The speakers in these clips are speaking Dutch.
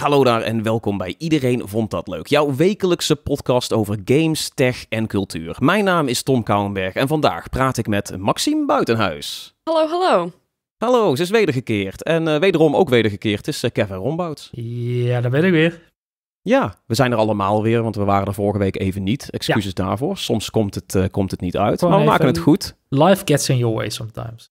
hallo daar en welkom bij Iedereen Vond Dat Leuk. Jouw wekelijkse podcast over games, tech en cultuur. Mijn naam is Tom Kouwenberg en vandaag praat ik met Maxime Buitenhuis. Hallo, hallo. Hallo, ze is wedergekeerd. En eh, wederom ook wedergekeerd is eh, Kevin Rombouts. Ja, daar ben ik weer. Ja, we zijn er allemaal weer, want we waren er vorige week even niet. Excuses daarvoor. Soms komt het, eh, komt het niet uit, maar we maken het goed. Life gets in your way sometimes.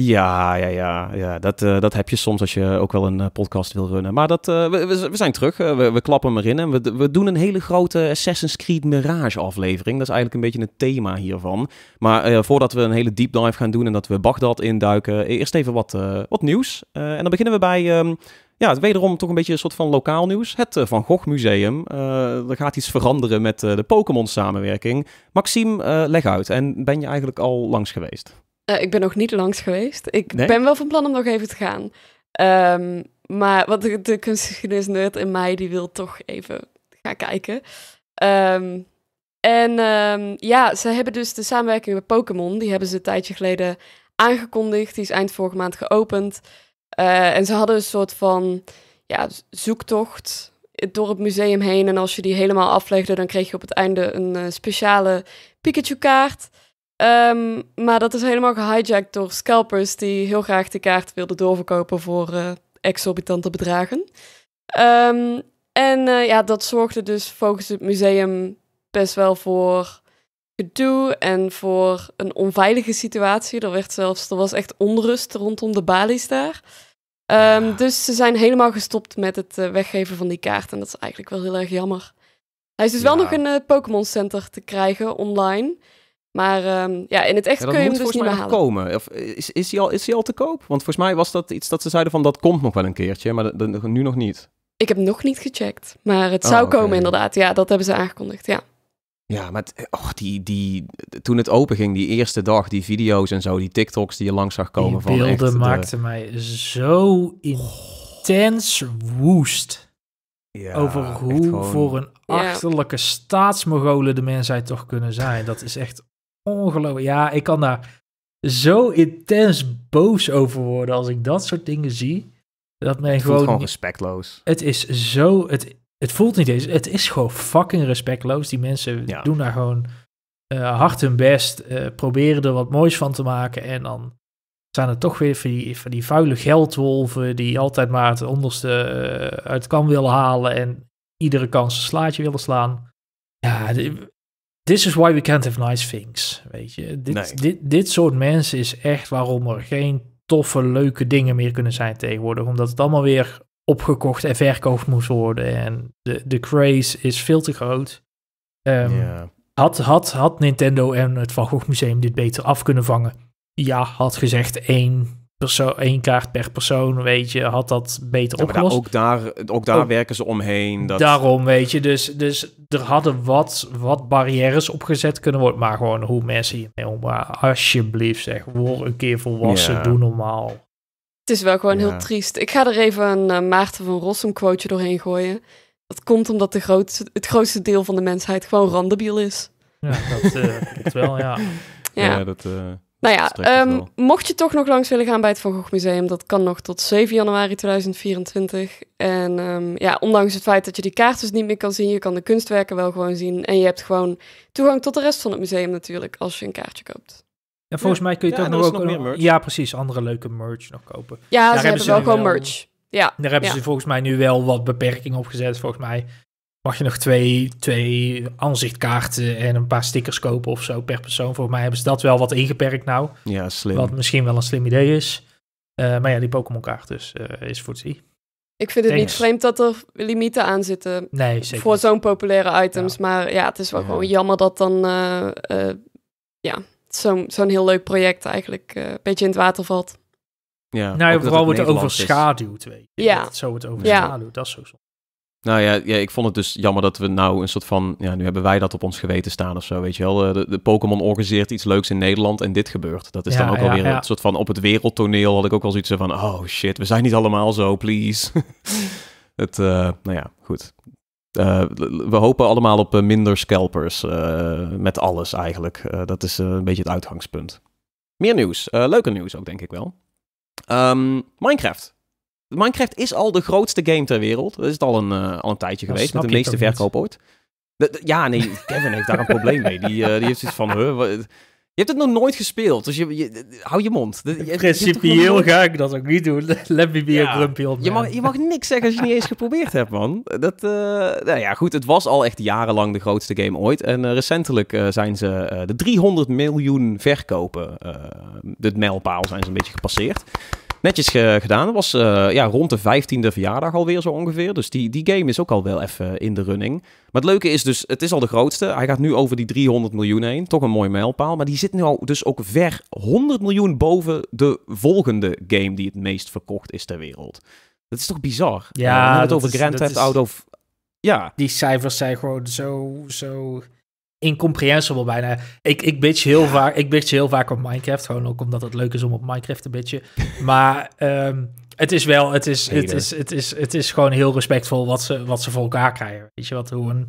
Ja, ja, ja. ja. Dat, eh, dat heb je soms als je ook wel een eh, podcast wil runnen. Maar dat, eh, we, we, zijn terug. We, klappen hem erin. En we, we doen een hele grote Assassin's Creed Mirage aflevering. Dat is eigenlijk een beetje het thema hiervan. Maar voordat we een hele deep dive gaan doen en dat we Bagdad induiken, eerst even wat, wat nieuws. en dan beginnen we bij. Ehm, ja, wederom toch een beetje een soort van lokaal nieuws. Het Van Gogh Museum. er gaat iets veranderen met de Pokémon samenwerking. Maxime, leg uit. En ben je eigenlijk al langs geweest? Eh, ik ben nog niet langs geweest. Ik ben wel van plan om nog even te gaan. Ehm, maar wat de, de nerd in mij, die wil toch even gaan kijken. Ehm, en ehm, ja, ze hebben dus de samenwerking met Pokémon, die hebben ze een tijdje geleden aangekondigd. Die is eind vorige maand geopend. Eh, en ze hadden een soort van ja, zoektocht door het museum heen. En als je die helemaal aflegde, dan kreeg je op het einde een eh, speciale Pikachu-kaart. Ehm, maar dat is helemaal gehijacked door scalpers die heel graag de kaart wilden doorverkopen voor eh, exorbitante bedragen. Ehm, en eh, ja, dat zorgde dus volgens het museum best wel voor gedoe en voor een onveilige situatie. Er, werd zelfs, er was echt onrust rondom de balies daar. Ehm, dus ze zijn helemaal gestopt met het eh, weggeven van die kaart. En dat is eigenlijk wel heel erg jammer. Hij is dus wel nog een Pokémon Center te krijgen online. Maar ehm, ja, in het echt ja, kun je hem dus niet meer halen. komen. Of is, is, hij al, is hij al te koop? Want volgens mij was dat iets dat ze zeiden van dat komt nog wel een keertje, maar nu nog niet. Ik heb nog niet gecheckt, maar het zou oh, komen inderdaad. Ja, dat hebben ze aangekondigd, ja. Ja, maar die, die, toen het open ging, die eerste dag, die video's en zo, die TikToks die je langs zag komen. Die van beelden maakten mij zo intens woest. Ja, over hoe voor een achterlijke ja. staatsmogolen de mensheid toch kunnen zijn. Dat is echt ongelooflijk. Ja, ik kan daar zo intens boos over worden als ik dat soort dingen zie. Dat men het gewoon. gewoon respectloos. Het is zo. Het, het voelt niet eens. Het is gewoon fucking respectloos. Die mensen ja. doen daar gewoon eh, hard hun best. Eh, proberen er wat moois van te maken. En dan zijn er toch weer van die, van die vuile geldwolven. die altijd maar het onderste eh, uit kan willen halen. en iedere kans een slaatje willen slaan. Ja, This is why we can't have nice things. Weet je, dit, dit, dit soort mensen is echt waarom er geen toffe, leuke dingen meer kunnen zijn tegenwoordig. Omdat het allemaal weer opgekocht en verkocht moest worden. En de, de craze is veel te groot. Ehm, had, had, had Nintendo en het Van Gogh Museum dit beter af kunnen vangen? Ja, had gezegd één persoon, één kaart per persoon, weet je, had dat beter ja, opgelost. ook daar, ook daar werken ze omheen. Dat... Daarom, weet je, dus, dus er hadden wat, wat barrières opgezet kunnen worden, maar gewoon hoe mensen hiermee omgaan. Alsjeblieft, zeg, word een keer volwassen, doe normaal. Het is wel gewoon heel triest. Ik ga er even een eh, Maarten van Rossum quoteje doorheen gooien. Dat komt omdat de grootste, het grootste deel van de mensheid gewoon randebiel is. Ja, dat, eh, wel, ja. Ja, dat... Eh, nou ja, ehm, mocht je toch nog langs willen gaan bij het Van Gogh Museum, dat kan nog tot 7 januari 2024. En ehm, ja, ondanks het feit dat je die kaart dus niet meer kan zien, je kan de kunstwerken wel gewoon zien. En je hebt gewoon toegang tot de rest van het museum natuurlijk, als je een kaartje koopt. En volgens mij kun je toch nog, ook, Ja, precies, andere leuke merch nog kopen. Ja, daar ze hebben, ze wel gewoon merch. Ja, daar hebben ze volgens mij nu wel wat beperking op gezet. Volgens mij mag je nog twee, twee aanzichtkaarten en een paar stickers kopen of zo per persoon. Volgens mij hebben ze dat wel wat ingeperkt nou. Ja, slim. Wat misschien wel een slim idee is. Eh, maar ja, die Pokémon kaart dus eh, is voor Ik vind het niet vreemd dat er limieten aan zitten nee, zeker voor zo'n populaire items. Maar ja, het is wel gewoon jammer dat dan eh, ja, zo'n zo'n heel leuk project eigenlijk een beetje in het water valt. Ja, nou, vooral wordt over schaduw twee. Ja. zo het over schaduw. dat is zo nou ja, ja, ik vond het dus jammer dat we nou een soort van... Ja, nu hebben wij dat op ons geweten staan of zo, weet je wel. Eh, de, de Pokémon organiseert iets leuks in Nederland en dit gebeurt. Dat is dan ook ja, alweer een soort van... Op het wereldtoneel had ik ook wel zoiets van... Oh shit, we zijn niet allemaal zo, please. het, eh, nou ja, goed. Eh, we hopen allemaal op minder scalpers met alles eigenlijk. dat is een beetje het uitgangspunt. Meer nieuws. leuke nieuws ook, denk ik wel. Um, Minecraft Minecraft is al de grootste game ter wereld. Dat is het al een, eh, al een tijdje geweest, met de meeste verkoop ooit. ja, nee, Kevin heeft daar een probleem mee. Die, eh, die heeft zoiets van, je hebt het nog nooit gespeeld, dus je, je hou je mond. Principieel ga ik dat ook niet doen. Let me be ja, a grumpy man. Je mag, je mag niks zeggen als je het niet eens geprobeerd hebt, man. Dat, eh, nou ja, goed, het was al echt jarenlang de grootste game ooit. En recentelijk zijn ze de 300 miljoen verkopen, de mijlpaal zijn ze een beetje gepasseerd netjes gedaan. Dat was eh, ja, rond de 15e verjaardag alweer zo ongeveer. Dus die, die game is ook al wel even eh, in de running. Maar het leuke is dus, het is al de grootste. Hij gaat nu over die 300 miljoen heen. Toch een mooi mijlpaal. Maar die zit nu al dus ook ver 100 miljoen boven de volgende game die het meest verkocht is ter wereld. Dat is toch bizar? Ja, eh, het over Grand Theft Auto. Ja. Die cijfers zijn gewoon zo, zo incomprehensible bijna. Ik, ik bitch heel vaak, ik bitch heel vaak op Minecraft, gewoon ook omdat het leuk is om op Minecraft te bitchen. Maar ehm, het is wel, het is, het is, het is, het is gewoon heel respectvol wat ze, wat ze voor elkaar krijgen. Weet je wat, hoe een,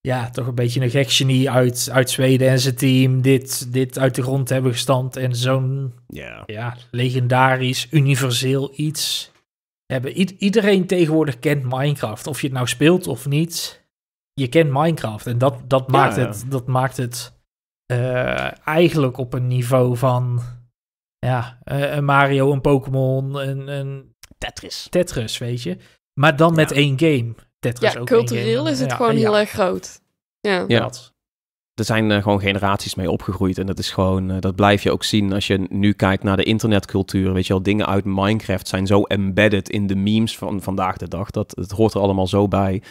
ja, toch een beetje een gek uit, uit Zweden en zijn team dit, dit uit de grond hebben gestampt en zo'n yeah. ja, legendarisch, universeel iets hebben. iedereen tegenwoordig kent Minecraft, of je het nou speelt of niet je kent Minecraft. En dat, dat, maakt, het, dat maakt het eh, eigenlijk op een niveau van ja, eh, een Mario, een Pokémon, een, Tetris. Tetris, weet je. Maar dan met één game. Tetris ja, cultureel is het gewoon heel erg groot. Ja. ja. Er zijn eh, gewoon generaties mee opgegroeid. En dat is gewoon, dat blijf je ook zien als je nu kijkt naar de internetcultuur. Weet je wel, dingen uit Minecraft zijn zo embedded in de memes van vandaag de dag. Dat het hoort er allemaal zo bij.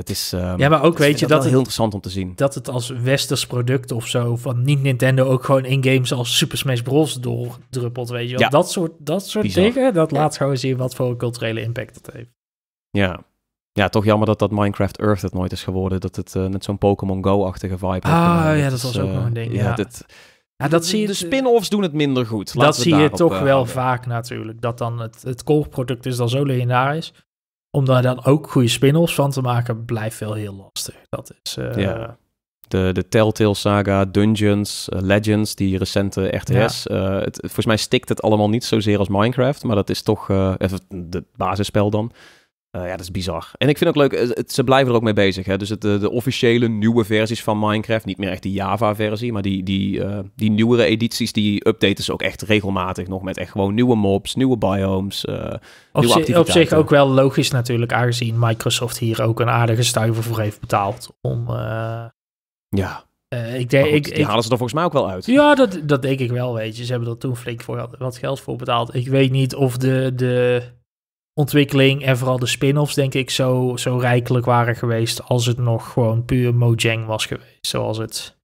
Het is, ehm, ja, maar ook weet je dat, het, heel interessant om te zien. Dat het als westers product of zo van niet Nintendo ook gewoon in games als Super Smash Bros. doordruppelt, weet je. Dat soort, dat soort dingen, dat laat gewoon zien wat voor culturele impact het heeft. Ja. Ja, toch jammer dat dat Minecraft Earth het nooit is geworden. Dat het eh, net zo'n Pokémon Go-achtige vibe Ah, ja, dat, was ook wel eh, een ding. Ja, ja. dat zie je, de spin-offs doen het minder goed. Laten dat zie je toch eh, wel vaak natuurlijk. Dat dan het, het core product is dan zo legendarisch om daar dan ook goede spin-offs van te maken, blijft wel heel lastig. Dat is. Eh, ja. De, de Telltale Saga, Dungeons, eh, Legends, die recente RTS. Ja. Eh, het, volgens mij stikt het allemaal niet zozeer als Minecraft, maar dat is toch even het basisspel dan. Eh, ja, dat is bizar. En ik vind het ook leuk, eh, het, ze blijven er ook mee bezig. Hè? Dus het, eh, de, officiële nieuwe versies van Minecraft, niet meer echt de Java-versie, maar die, die, die nieuwere edities, die updaten ze ook echt regelmatig nog met echt gewoon nieuwe mobs, nieuwe biomes, uh, nieuwe Op zich ook wel logisch natuurlijk, aangezien Microsoft hier ook een aardige stuiver voor heeft betaald om... ja, ik denk, ik, die halen ze er volgens mij ook wel uit. Ja, dat, dat denk ik wel, weet je. Ze hebben er toen flink voor, wat geld voor betaald. Ik weet niet of de, de ontwikkeling en vooral de spin-offs, denk ik, zo, zo rijkelijk waren geweest als het nog gewoon puur Mojang was geweest, zoals het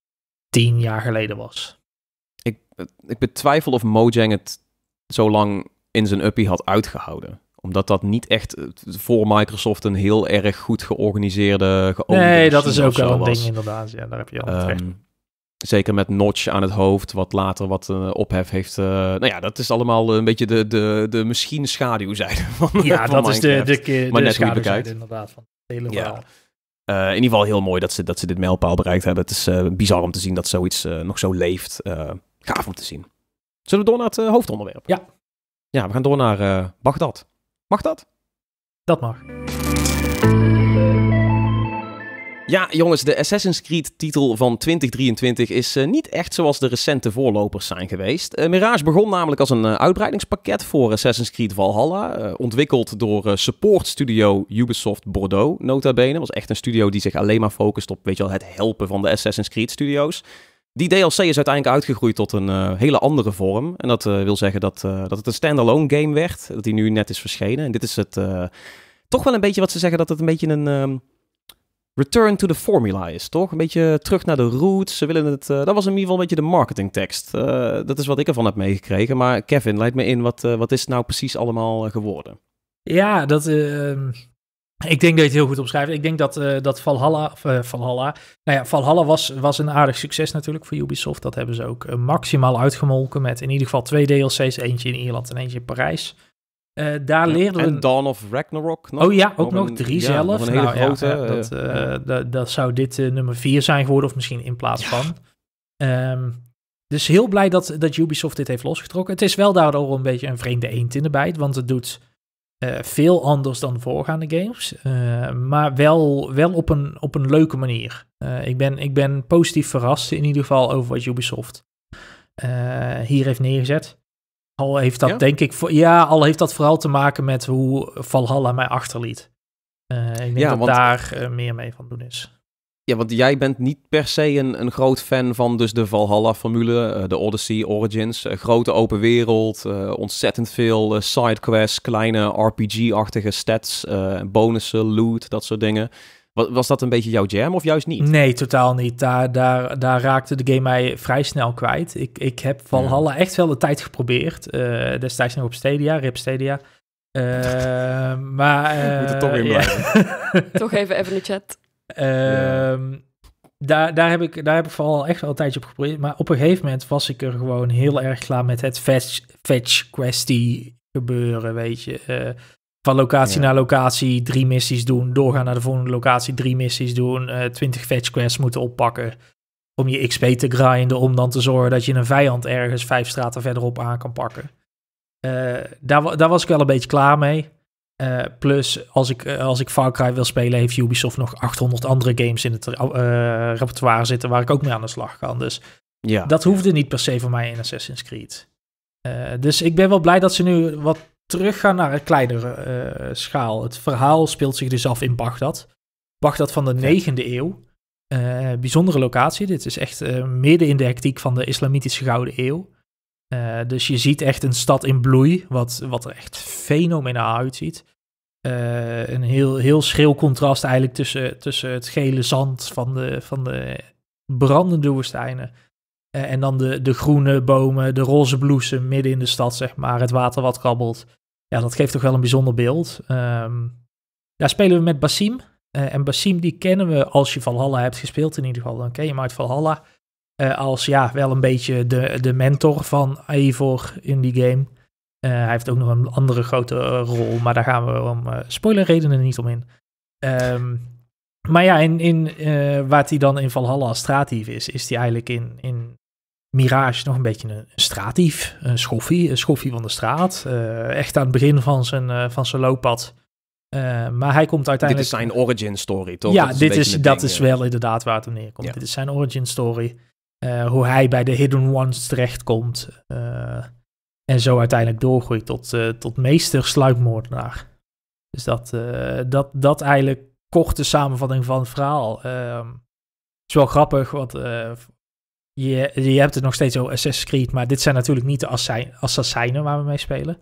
tien jaar geleden was. Ik, ik betwijfel of Mojang het zo lang in zijn uppie had uitgehouden omdat dat niet echt eh, voor Microsoft een heel erg goed georganiseerde. Nee, dat is ook wel een was. ding, inderdaad. Ja, daar heb je al um, ehm, Zeker met Notch aan het hoofd, wat later wat eh, ophef heeft. Eh, nou ja, dat is allemaal eh, een beetje de, de, de misschien schaduwzijde van Ja, dat is de, de, de, inderdaad van het hele Ja. in ieder geval heel mooi dat ze, dat ze dit mijlpaal bereikt hebben. Het is bizar om te zien dat zoiets nog zo leeft. gaaf om te zien. Zullen we door naar het hoofdonderwerp? Ja. Ja, we gaan door naar Bagdad. Mag dat? Dat mag. Ja, jongens, de Assassin's Creed-titel van 2023 is eh, niet echt zoals de recente voorlopers zijn geweest. Eh, Mirage begon namelijk als een eh, uitbreidingspakket voor Assassin's Creed Valhalla, ontwikkeld door support studio Ubisoft Bordeaux, nota bene. Dat was echt een studio die zich alleen maar focust op weet je wel, het helpen van de Assassin's Creed-studio's. Die DLC is uiteindelijk uitgegroeid tot een hele andere vorm. En dat wil zeggen dat, dat het een standalone game werd, dat die nu net is verschenen. En dit is het toch wel een beetje wat ze zeggen dat het een beetje een ehm, Return to the formula is, toch? Een beetje terug naar de roots. Ze willen het. Eh, dat was in ieder geval een beetje de marketingtekst. Uh, eh, dat is wat ik ervan heb meegekregen. Maar Kevin, leid me in, wat, eh, wat is het nou precies allemaal geworden? Ja, dat. Ehm, ik denk dat je het heel goed omschrijft. Ik denk dat, dat Valhalla, of, Valhalla, nou ja, Valhalla was, was een aardig succes natuurlijk voor Ubisoft. Dat hebben ze ook maximaal uitgemolken met in ieder geval twee DLC's, eentje in Ierland en eentje in Parijs. Uh, daar leerden en Dawn of Ragnarok nog. Oh ja, ook nog, drie ja, zelf. een hele nou grote, eh, eh, dat, dat, zou dit nummer vier zijn geworden, of misschien in plaats van. Ehm, dus heel blij dat, dat Ubisoft dit heeft losgetrokken. Het is wel daardoor een beetje een vreemde eend in de bijt, want het doet veel anders dan de voorgaande games. maar wel, wel op, een, op een leuke manier. ik, ben, ik ben positief verrast in ieder geval over wat Ubisoft hier heeft neergezet. Al heeft dat denk ik voor, ja, al heeft dat vooral te maken met hoe Valhalla mij achterliet. Uh, ik denk dat daar eh, meer mee van doen is. Ja, want jij bent niet per se een, een groot fan van dus de Valhalla-formule, eh, de Odyssey Origins. grote open wereld, ontzettend veel sidequests, kleine RPG-achtige stats, bonussen, loot, dat soort dingen. Was dat een beetje jouw jam of juist niet? Nee, totaal niet. Daar, daar, daar raakte de game mij vrij snel kwijt. Ik, ik heb Valhalla ja. echt wel de tijd geprobeerd. Eh, destijds nog op Stadia, Rip Stadia. Eh, maar... Uh, Moet er toch in blijven. toch even even in de chat. Ehm, daar, daar, heb ik, daar heb ik vooral echt wel een tijdje op geprobeerd. Maar op een gegeven moment was ik er gewoon heel erg klaar met het fetch, fetch questie gebeuren, weet je. Van locatie ja. naar locatie drie missies doen. Doorgaan naar de volgende locatie, drie missies doen. Uh, twintig fetch quests moeten oppakken. Om je XP te grinden. Om dan te zorgen dat je een vijand ergens vijf straten verderop aan kan pakken. Eh, daar, daar was ik wel een beetje klaar mee. Eh, plus, als ik, als ik Far Cry wil spelen, heeft Ubisoft nog 800 andere games in het repertoire zitten waar ik ook mee aan de slag kan. Dus ja. dat hoefde niet per se voor mij in Assassin's Creed. dus ik ben wel blij dat ze nu wat teruggaan naar een kleinere eh, schaal. Het verhaal speelt zich dus af in Bagdad. Bagdad van de 9e eeuw. Uh, bijzondere locatie. Dit is echt eh, midden in de hectiek van de islamitische Gouden Eeuw. dus je ziet echt een stad in bloei, wat, wat er echt fenomenaal uitziet. een heel, heel schril contrast eigenlijk tussen, tussen het gele zand van de, van de brandende woestijnen eh, en dan de, de groene bomen, de roze bloesem midden in de stad, zeg maar. Het water wat krabbelt. Ja, dat geeft toch wel een bijzonder beeld. Ehm, daar spelen we met Basim. Eh, en Basim, die kennen we als je Valhalla hebt gespeeld in ieder geval. Dan ken je hem uit Valhalla. Eh, als ja, wel een beetje de, de mentor van Eivor in die game. hij heeft ook nog een andere grote rol, maar daar gaan we om spoilerredenen niet om in. Ehm, maar ja, in, in, waar hij dan in Valhalla als straatief is, is hij eigenlijk in, in Mirage nog een beetje een straatief, een schoffie, een schoffie van de straat. Eh, echt aan het begin van zijn, eh, van zijn looppad. Eh, maar hij komt uiteindelijk... Dit is zijn origin story, toch? Ja, dat is, dit is, dat is wel inderdaad waar het om neerkomt. Dit is zijn origin story. hoe hij bij de Hidden Ones terechtkomt. en zo uiteindelijk doorgroeit tot, tot meester sluipmoordenaar. Dus dat, dat, dat eigenlijk korte samenvatting van het verhaal. Ehm, het is wel grappig, want je, je hebt het nog steeds over Assassin's Creed, maar dit zijn natuurlijk niet de assassijnen assassinen waar we mee spelen.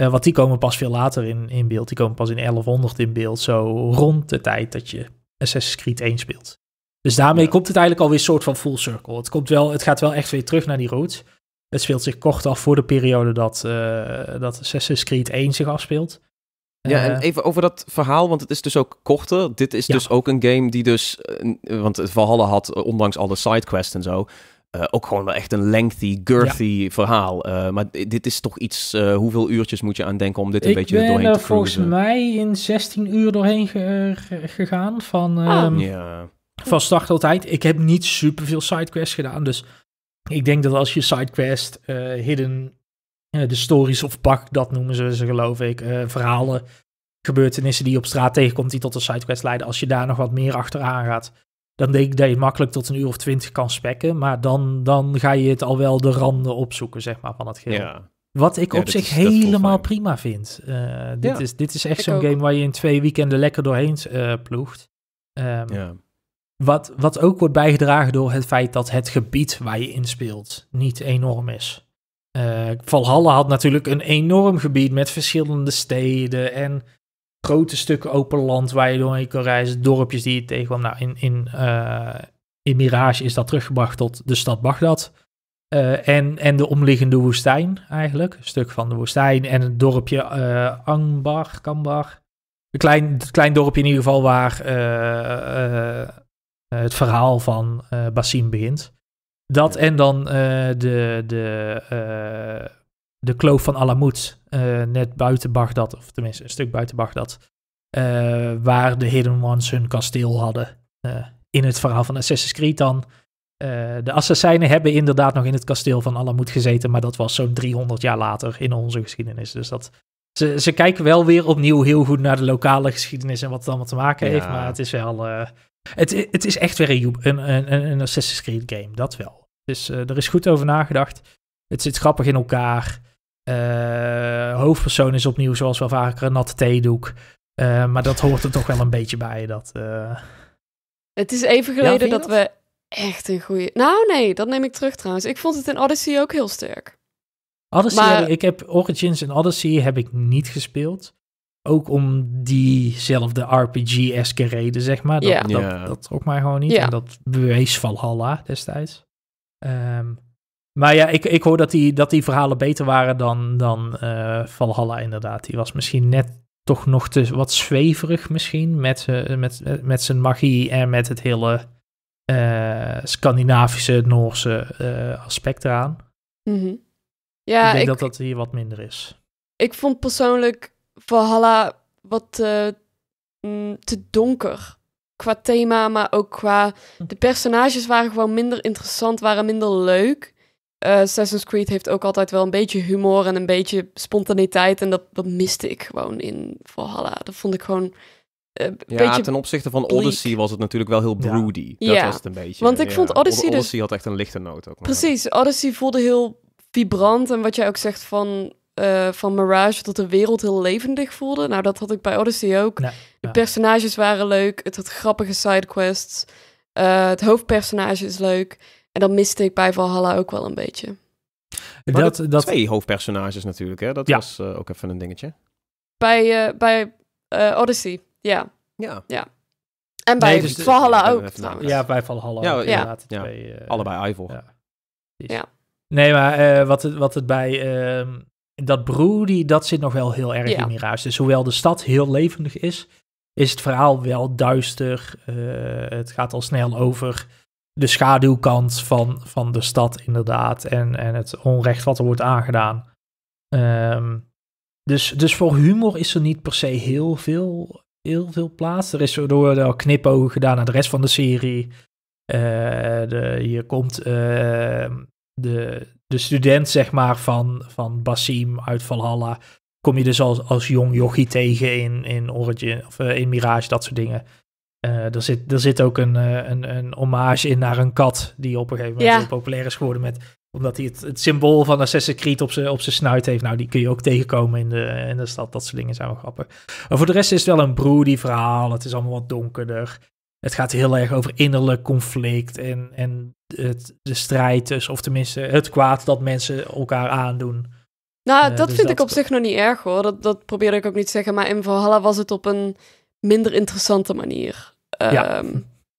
Uh, want die komen pas veel later in, in beeld. Die komen pas in 1100 in beeld, zo rond de tijd dat je Assassin's Creed 1 speelt. Dus daarmee komt het eigenlijk alweer soort van full circle. Het, komt wel, het gaat wel echt weer terug naar die roots. Het speelt zich kort af voor de periode dat, uh, dat Assassin's Creed 1 zich afspeelt. Ja, en eh. even over dat verhaal, want het is dus ook korter. Dit is dus ook een game die dus, eh, want Valhalla had, eh, ondanks alle sidequests en zo, ook gewoon wel echt een lengthy, girthy verhaal. maar dit is toch iets, hoeveel uurtjes moet je aan denken om dit een beetje doorheen te cruisen? Ik ben volgens mij in 16 uur doorheen gegaan van, ah, ehm, van start tot eind. Ik heb niet superveel sidequests gedaan, dus ik denk dat als je sidequest, hidden eh, de stories of pak, dat noemen ze ze geloof ik. Eh, verhalen, gebeurtenissen die op straat tegenkomt die tot een sidequest leiden. Als je daar nog wat meer achteraan gaat, dan denk ik dat je makkelijk tot een uur of twintig kan spekken. Maar dan, dan ga je het al wel de randen opzoeken, zeg maar, van het geheel. Wat ik op zich helemaal prima vind. Eh, dit, is, dit is echt zo'n game waar je in twee weekenden lekker doorheen ploegt. Ehm, ja. wat, wat ook wordt bijgedragen door het feit dat het gebied waar je in speelt niet enorm is. Eh, Valhalla had natuurlijk een enorm gebied met verschillende steden en grote stukken open land waar je doorheen kan reizen, dorpjes die je tegenkwam. Nou, in, in, eh, in Mirage is dat teruggebracht tot de stad Bagdad. Eh, en, en de omliggende woestijn eigenlijk. Een stuk van de woestijn en het dorpje uh, Angbar, Kambar. Een klein, het klein dorpje in ieder geval waar het verhaal van Basim begint. Dat en dan eh, de, de, eh, de kloof van Alamut, eh, net buiten Bagdad, of tenminste een stuk buiten Bagdad, waar de Hidden Ones hun kasteel hadden. in het verhaal van Assassin's Creed dan. de assassijnen hebben inderdaad nog in het kasteel van Alamut gezeten, maar dat was zo'n 300 jaar later in onze geschiedenis. Dus dat, ze, ze kijken wel weer opnieuw heel goed naar de lokale geschiedenis en wat het allemaal te maken heeft, maar het is wel het, het is echt weer een, een, een, een Assassin's Creed game, dat wel. Dus eh, er is goed over nagedacht. Het zit grappig in elkaar. Eh, hoofdpersoon is opnieuw, zoals wel vaker, een natte theedoek. Uh, maar dat hoort er toch wel een beetje bij. Dat, Het is even geleden dat, dat we echt een goede. Nou, nee, dat neem ik terug trouwens. Ik vond het in Odyssey ook heel sterk. Odyssey, maar... ik heb Origins en Odyssey heb ik niet gespeeld ook om diezelfde RPG-eske reden, zeg maar. Dat, dat, dat, trok mij gewoon niet. En dat bewees Valhalla destijds. Ehm, maar ja, ik, ik hoor dat die, dat die verhalen beter waren dan, dan eh, Valhalla inderdaad. Die was misschien net toch nog te wat zweverig misschien met, uh, met, eh, met zijn magie en met het hele Scandinavische, Noorse aspect eraan. Mhm. Ja, ik denk dat dat hier wat minder is. Ik vond persoonlijk Valhalla wat eh, mm, te donker. Qua thema, maar ook qua... Hm. De personages waren gewoon minder interessant, waren minder leuk. Eh, Assassin's Creed heeft ook altijd wel een beetje humor en een beetje spontaniteit. En dat, dat miste ik gewoon in Valhalla. Dat vond ik gewoon... Uh, ja, ten opzichte van Odyssey was het natuurlijk wel heel broody. Ja. Dat ja. was het een beetje. Want ik vond Odyssey dus had echt een lichte noot ook. Precies, Odyssey voelde heel vibrant. En wat jij ook zegt van eh, van Mirage dat de wereld heel levendig voelde. Nou, dat had ik bij Odyssey ook. de personages waren leuk. Het had grappige sidequests. Eh, het hoofdpersonage is leuk. En dat miste ik bij Valhalla ook wel een beetje. dat, Twee hoofdpersonages natuurlijk, hè? Dat was eh, ook even een dingetje. Bij, bij Odyssey, ja. Ja. ja. En bij dus Valhalla ook, trouwens. Ja, bij Valhalla ja, inderdaad. Allebei Ivor. Ja. Nee, maar wat, het, wat het bij ehm, dat broody, dat zit nog wel heel erg ja. in Mirage. Dus hoewel de stad heel levendig is, is het verhaal wel duister. Eh, het gaat al snel over de schaduwkant van, van de stad, inderdaad. En, en het onrecht wat er wordt aangedaan. Ehm, dus, dus voor humor is er niet per se heel veel, heel veel plaats. Er is door al knipogen gedaan naar de rest van de serie. Je eh, de, hier komt ehm, de, de student, zeg maar, van, van Basim uit Valhalla. Kom je dus als, als jong jochie tegen in, in Origin of eh, in Mirage, dat soort dingen. Uh, er, zit, er zit ook een, uh, een, een hommage in naar een kat die op een gegeven moment heel populair is geworden. Met, omdat hij het, het symbool van Assassin's Creed op zijn op snuit heeft. Nou, die kun je ook tegenkomen in de, in de stad. Dat soort dingen zijn wel grappig. Maar voor de rest is het wel een broody verhaal. Het is allemaal wat donkerder. Het gaat heel erg over innerlijk conflict en, en het, de strijd tussen, of tenminste het kwaad dat mensen elkaar aandoen. Nou, eh, dat dus vind ik op zich nog niet erg hoor. Dat, dat probeerde ik ook niet te zeggen. Maar in Valhalla was het op een minder interessante manier ehm,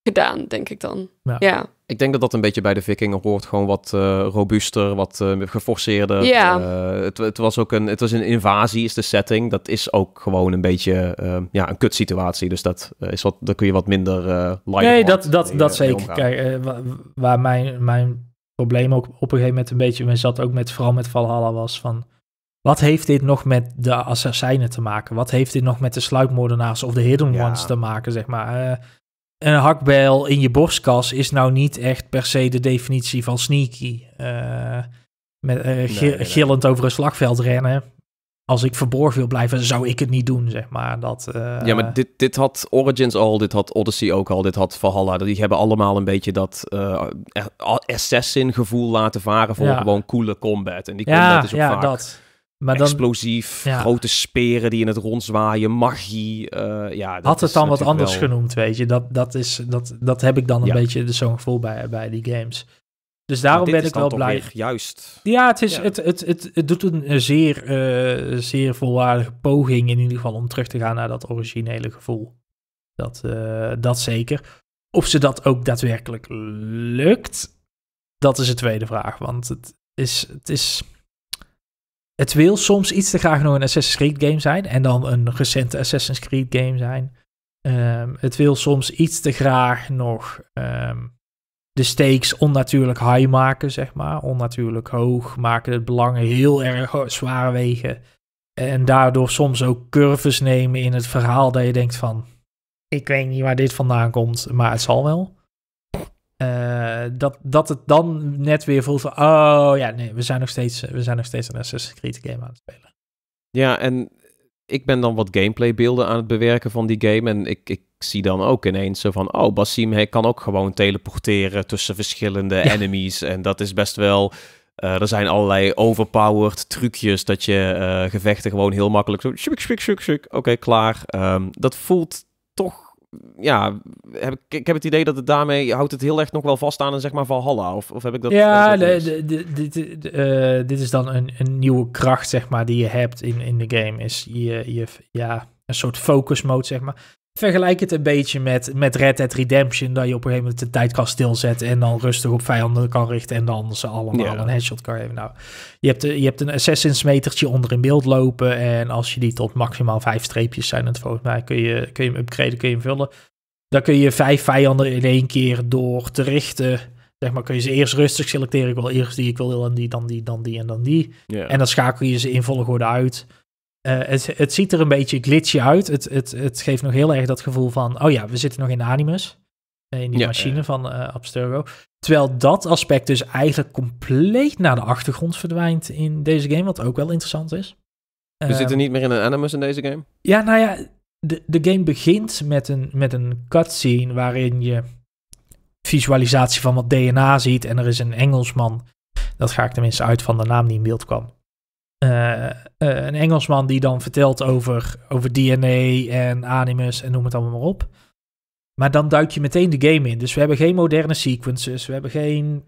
gedaan, denk ik dan. ja. Ik denk dat dat een beetje bij de vikingen hoort. Gewoon wat eh, robuuster, wat uh, geforceerder. Ja. Eh, het, het, was ook een, het was een invasie, is de setting. Dat is ook gewoon een beetje ehm, ja, een kutsituatie. Dus dat, is wat, daar kun je wat minder uh, Nee, dat, dat, dat zeker. Kijk, waar mijn, mijn probleem ook op een gegeven moment een beetje mee zat... ook met, vooral met Valhalla was van... Wat heeft dit nog met de assassijnen te maken? Wat heeft dit nog met de sluipmoordenaars of de hidden ones te maken, zeg maar? een hakbijl in je borstkas is nou niet echt per se de definitie van sneaky. Eh, met, eh, gillend over een slagveld rennen. Als ik verborgen wil blijven, zou ik het niet doen, zeg maar. Dat, eh, Ja, maar dit, dit had Origins al, dit had Odyssey ook al, dit had Valhalla. Die hebben allemaal een beetje dat in gevoel laten varen voor gewoon coole combat. En die combat ja, is ook ja, vaak... Dat Explosief, grote speren die in het rond zwaaien, magie. Eh, ja, dat Had het dan wat anders genoemd, weet je. Dat, dat, is, dat, dat heb ik dan een beetje dus zo'n gevoel bij, bij die games. Dus daarom ben ik wel blij. juist. Ja, het, is, Het, het, het, het, doet een zeer, eh, zeer volwaardige poging in ieder geval om terug te gaan naar dat originele gevoel. Dat, eh, dat zeker. Of ze dat ook daadwerkelijk lukt, dat is de tweede vraag. Want het is, het is het wil soms iets te graag nog een Assassin's Creed game zijn. En dan een recente Assassin's Creed game zijn. Ehm, het wil soms iets te graag nog ehm, de stakes onnatuurlijk high maken, zeg maar. Onnatuurlijk hoog maken, het belangen heel erg zwaar wegen. En daardoor soms ook curves nemen in het verhaal dat je denkt van... Ik weet niet waar dit vandaan komt, maar het zal wel. Eh, dat, dat het dan net weer voelt van, oh ja, nee, we zijn nog steeds, eh, we zijn nog steeds een Assassin's Creed game aan het spelen. Ja, en ik ben dan wat gameplaybeelden aan het bewerken van die game. En ik, ik zie dan ook ineens zo van, oh, Basim hij kan ook gewoon teleporteren tussen verschillende enemies. En dat is best wel... Eh, er zijn allerlei overpowered trucjes dat je gevechten gewoon heel makkelijk zo... Oké, klaar. Ehm, dat voelt toch ja, heb ik, ik heb het idee dat het daarmee houdt het heel erg nog wel vast aan een zeg maar Valhalla. Of, of heb ik dat? Ja, eh, eh, dit is dan een, een nieuwe kracht zeg maar die je hebt in, in de game is je, je ja een soort focus mode zeg maar. Vergelijk het een beetje met, met Red Dead Redemption, dat je op een gegeven moment de tijd kan stilzetten en dan rustig op vijanden kan richten en dan ze allemaal een headshot kan geven. Nou, je hebt, je hebt een Assassin's metertje onder in beeld lopen en als je die tot maximaal vijf streepjes zijn, het volgens mij kun je, kun je hem upgraden, kun je hem vullen. Dan kun je vijf vijanden in één keer door te richten. Zeg maar, kun je ze eerst rustig selecteren. Ik wil eerst die, ik wil en die, dan die, dan die en dan die. En dan schakel je ze in volgorde uit. Eh, het, het, ziet er een beetje glitchy uit. Het, het, het geeft nog heel erg dat gevoel van, oh ja, we zitten nog in Animus. Eh, in die machine van eh, Abstergo. Terwijl dat aspect dus eigenlijk compleet naar de achtergrond verdwijnt in deze game, wat ook wel interessant is. We zitten niet meer in een Animus in deze game? Ja, nou ja, de, de game begint met een, met een cutscene waarin je visualisatie van wat DNA ziet. En er is een Engelsman, dat ga ik tenminste uit van de naam die in beeld kwam. Eh, eh, een Engelsman die dan vertelt over, over DNA en animus en noem het allemaal maar op. Maar dan duik je meteen de game in. Dus we hebben geen moderne sequences. We hebben geen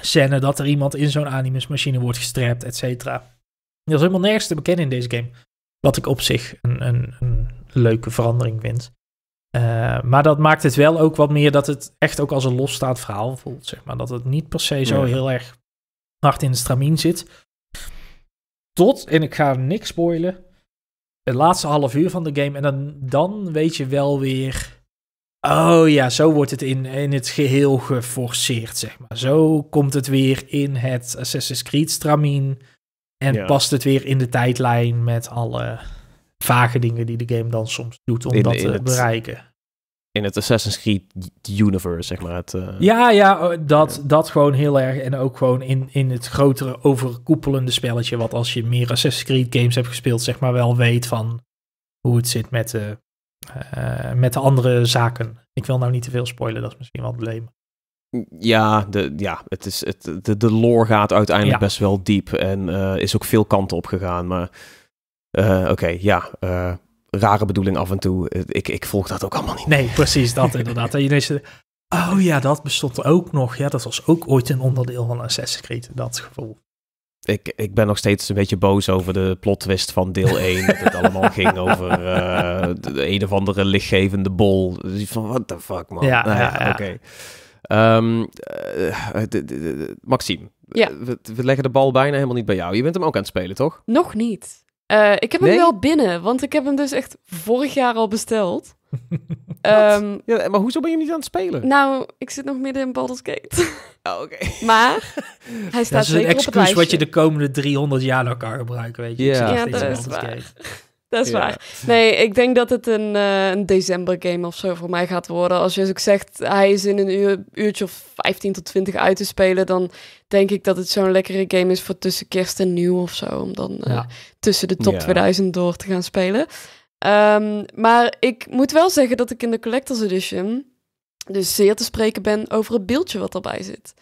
scène dat er iemand in zo'n animusmachine wordt gestrapt, et cetera. Dat is helemaal nergens te bekennen in deze game. Wat ik op zich een, een, een leuke verandering vind. Eh, maar dat maakt het wel ook wat meer dat het echt ook als een losstaand verhaal voelt. Zeg maar. Dat het niet per se zo heel erg hard in de stramien zit. Tot, en ik ga niks spoilen, het laatste half uur van de game. En dan, dan weet je wel weer. Oh ja, zo wordt het in, in het geheel geforceerd, zeg maar. Zo komt het weer in het Assassin's Creed-stramien. En past het weer in de tijdlijn met alle vage dingen die de game dan soms doet om dat te bereiken in het Assassin's Creed universe, zeg maar. Het, eh, ja, ja, eh, dat, dat gewoon heel erg. En ook gewoon in, in het grotere overkoepelende spelletje, wat als je meer Assassin's Creed games hebt gespeeld, zeg maar wel weet van hoe het zit met, de eh, met de andere zaken. Ik wil nou niet te veel spoilen, dat is misschien wel het probleem. Ja, de, ja het is, het, de, de lore gaat uiteindelijk best wel diep en is ook veel kanten op gegaan. Maar oké, ja, rare bedoeling af en toe. Eh, ik, ik volg dat ook allemaal niet. Nee, precies dat inderdaad. En denkt: oh ja, dat bestond ook nog. Ja, dat was ook ooit een onderdeel van Assassin's Creed, dat gevoel. Ik, ik ben nog steeds een beetje boos over de plot twist van deel 1. dat het allemaal ging over eh, de een of andere lichtgevende bol. Dus van, what the fuck, man. Ja, nou, ja, ja. oké. Ehm, eh, Maxime, ja. we leggen de bal bijna helemaal niet bij jou. Je bent hem ook aan het spelen, toch? Nog niet. Eh, ik heb hem wel binnen, want ik heb hem dus echt vorig jaar al besteld. Ehm, ja, maar hoezo ben je niet aan het spelen? Nou, ik zit nog midden in Baldur's Gate. Oh, oké. Maar hij staat Dat is een excuus wat je de komende 300 jaar elkaar gebruiken weet je. Ja, dat is waar. Dat is waar. Nee, ik denk dat het een, eh, een december game of zo voor mij gaat worden. Als je ook zegt, hij is in een uur, uurtje of 15 tot 20 uit te spelen, dan denk ik dat het zo'n lekkere game is voor tussen kerst en nieuw of zo. Om dan eh, tussen de top 2000 door te gaan spelen. Ehm, maar ik moet wel zeggen dat ik in de Collector's Edition dus zeer te spreken ben over het beeldje wat erbij zit.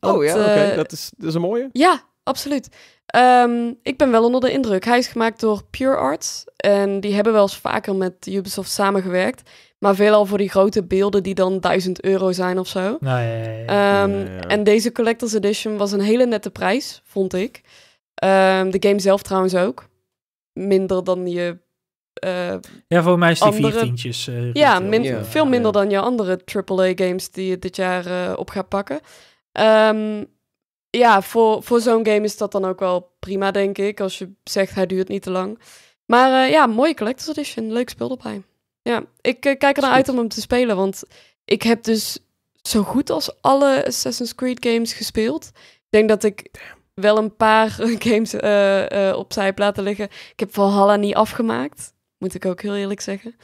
oh ja, eh, dat, is, dat is een mooie. Ja, absoluut. Ehm, ik ben wel onder de indruk. Hij is gemaakt door Pure Arts. En die hebben wel eens vaker met Ubisoft samengewerkt. Maar veelal voor die grote beelden die dan 1000 euro zijn of zo. Nou, ehm, en deze Collector's Edition was een hele nette prijs, vond ik. Ehm, de game zelf trouwens ook. Minder dan je. Eh, ja, voor mij is die andere... viertientjes. Eh, ja, veel minder dan je andere AAA-games die je dit jaar eh, op gaat pakken ja, voor, voor zo'n game is dat dan ook wel prima, denk ik. Als je zegt, hij duurt niet te lang. Maar eh, ja, mooie Collector's Edition. Leuk speel erbij. Ja, ik eh, kijk er uit om hem te spelen. Want ik heb dus zo goed als alle Assassin's Creed games gespeeld. Ik denk dat ik wel een paar games uh, opzij heb laten liggen. Ik heb Valhalla niet afgemaakt. Moet ik ook heel eerlijk zeggen.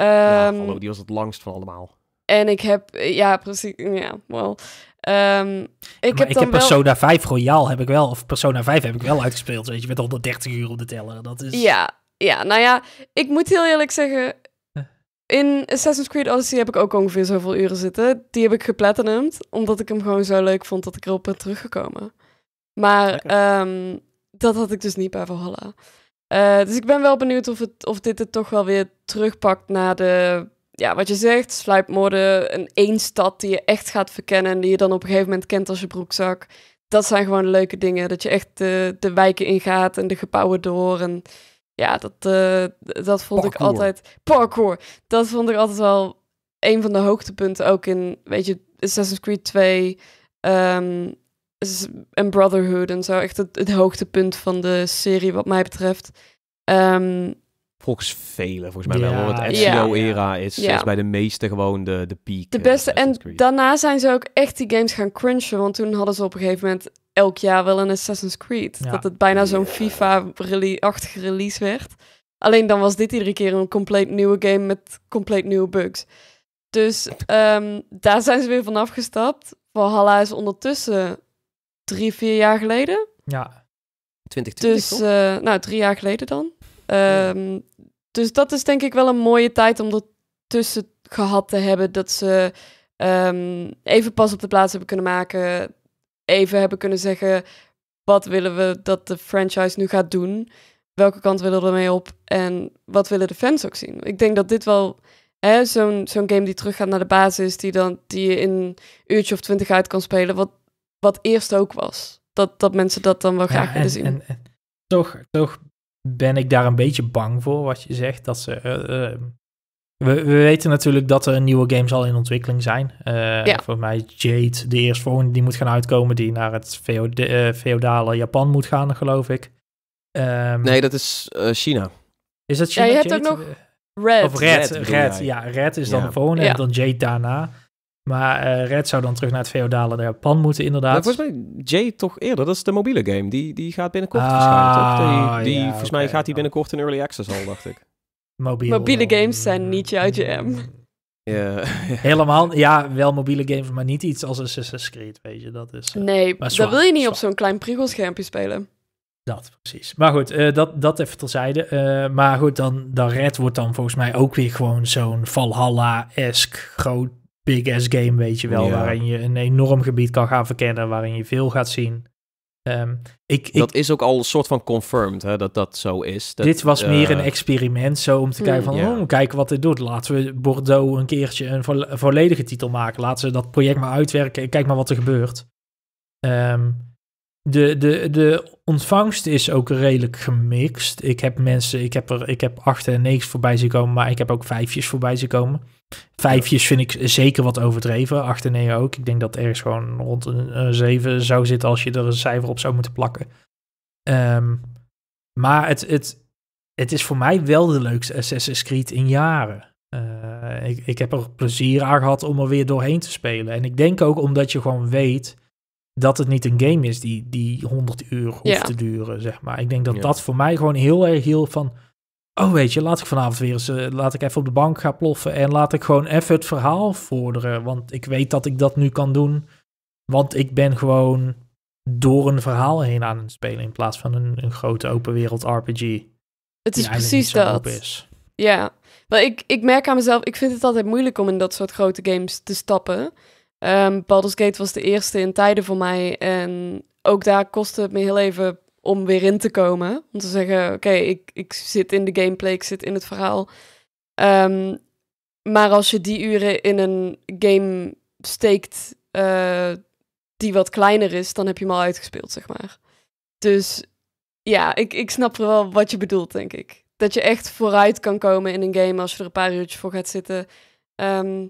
Um, die was het langst van allemaal. En ik heb, ja, precies, ja, wel. Ehm, ik heb, Persona 5 Royal heb ik wel, of Persona 5 heb ik wel uitgespeeld, weet je, met 130 uur op de teller. Dat is... ja, ja, nou ja, ik moet heel eerlijk zeggen, in Assassin's Creed Odyssey heb ik ook ongeveer zoveel uren zitten. Die heb ik geplatinumd, omdat ik hem gewoon zo leuk vond dat ik erop ben teruggekomen. Maar ehm, dat had ik dus niet bij Valhalla. Eh, dus ik ben wel benieuwd of, het, of dit het toch wel weer terugpakt naar de ja, wat je zegt, sluipmoorden, een één stad die je echt gaat verkennen en die je dan op een gegeven moment kent als je broekzak. Dat zijn gewoon leuke dingen. Dat je echt de, de wijken ingaat en de gebouwen door. En ja, dat, eh, dat vond ik altijd. Parkour. Dat vond ik altijd wel een van de hoogtepunten ook in, weet je, Assassin's Creed 2 um, ehm, en Brotherhood en zo. Echt het, het, hoogtepunt van de serie, wat mij betreft. Ehm, volgens velen, volgens mij wel. Want Ezio-era is, is, bij de meeste gewoon de, de piek. De eh, beste. en daarna zijn ze ook echt die games gaan crunchen. Want toen hadden ze op een gegeven moment elk jaar wel een Assassin's Creed. Dat het bijna zo'n FIFA-achtige release werd. Alleen dan was dit iedere keer een compleet nieuwe game met compleet nieuwe bugs. Dus ehm, daar zijn ze weer van afgestapt. Valhalla is ondertussen drie, vier jaar geleden. Ja. 2020 Dus, eh, nou, drie jaar geleden dan. Ehm, dus dat is denk ik wel een mooie tijd om tussen gehad te hebben. Dat ze ehm, even pas op de plaats hebben kunnen maken. Even hebben kunnen zeggen: wat willen we dat de franchise nu gaat doen? Welke kant willen we ermee op? En wat willen de fans ook zien? Ik denk dat dit wel zo'n zo'n game die teruggaat naar de basis, die, dan, die je in een uurtje of twintig uit kan spelen, wat, wat eerst ook was. Dat, dat mensen dat dan wel graag kunnen zien. toch, toch ben ik daar een beetje bang voor, wat je zegt. Dat ze, eh, eh, we, we, weten natuurlijk dat er nieuwe games al in ontwikkeling zijn. Eh, ja. Voor mij Jade, de eerstvolgende die moet gaan uitkomen, die naar het feudale feodale Japan moet gaan, geloof ik. Um, nee, dat is China. Is dat China? je hebt ook nog Red. Of Red, Red, ja. Red is dan ja. volgende en dan Jade daarna. Maar eh, Red zou dan terug naar het feodale Japan moeten, inderdaad. volgens mij Jay toch eerder. Dat is de mobiele game. Die, die gaat binnenkort ah, verschijnen, Die, volgens mij gaat die binnenkort in Early Access al, dacht ik. mobiele eh, games zijn niet jouw jam. Ja. Helemaal, ja, wel mobiele games, maar niet iets als Assassin's Creed, weet je. Dat is, eh, nee, dat wil je niet op zo'n klein priegelschermpje spelen. Dat, precies. Maar goed, dat, dat even terzijde. Uh, maar goed, dan, dan Red wordt dan volgens mij ook weer gewoon zo'n Valhalla-esque groot big ass game, weet je wel. Waarin je een enorm gebied kan gaan verkennen, waarin je veel gaat zien. Ehm, ik, dat is ook al een soort van confirmed, hè, dat dat zo is. dit was meer een eh, experiment, zo om te kijken hmm, van, yeah. oh, kijken wat dit doet. Laten we Bordeaux een keertje een, volledige titel maken. Laten we dat project maar uitwerken en kijk maar wat er gebeurt. Ehm, de, de, de ontvangst is ook redelijk gemixt. Ik heb mensen, ik heb er, ik heb acht en negen voorbij zien komen, maar ik heb ook vijfjes voorbij zien komen. Vijfjes vind ik zeker wat overdreven. Acht en negen ook. Ik denk dat ergens gewoon rond een eh, zeven zou zitten als je er een cijfer op zou moeten plakken. Ehm, maar het, het, het is voor mij wel de leukste Assassin's Creed in jaren. Eh, ik, ik heb er plezier aan gehad om er weer doorheen te spelen. En ik denk ook omdat je gewoon weet dat het niet een game is die, die 100 uur hoeft te duren, zeg maar. Ik denk dat dat voor mij gewoon heel erg heel van... Oh, weet je, laat ik vanavond weer eens. Uh, laat ik even op de bank gaan ploffen. En laat ik gewoon even het verhaal vorderen. Want ik weet dat ik dat nu kan doen. Want ik ben gewoon door een verhaal heen aan het spelen. In plaats van een, een grote open wereld RPG. Het is precies dat. Is. Ja, maar ik, ik merk aan mezelf, ik vind het altijd moeilijk om in dat soort grote games te stappen. Um, Baldur's Gate was de eerste in tijden voor mij. En ook daar kostte het me heel even om weer in te komen. Om te zeggen, oké, ik, ik zit in de gameplay, ik zit in het verhaal. Um, maar als je die uren in een game steekt eh, die wat kleiner is, dan heb je hem al uitgespeeld, zeg maar. Dus ja, ik, ik snap wel wat je bedoelt, denk ik. Dat je echt vooruit kan komen in een game als je er een paar uurtjes voor gaat zitten. Ehm,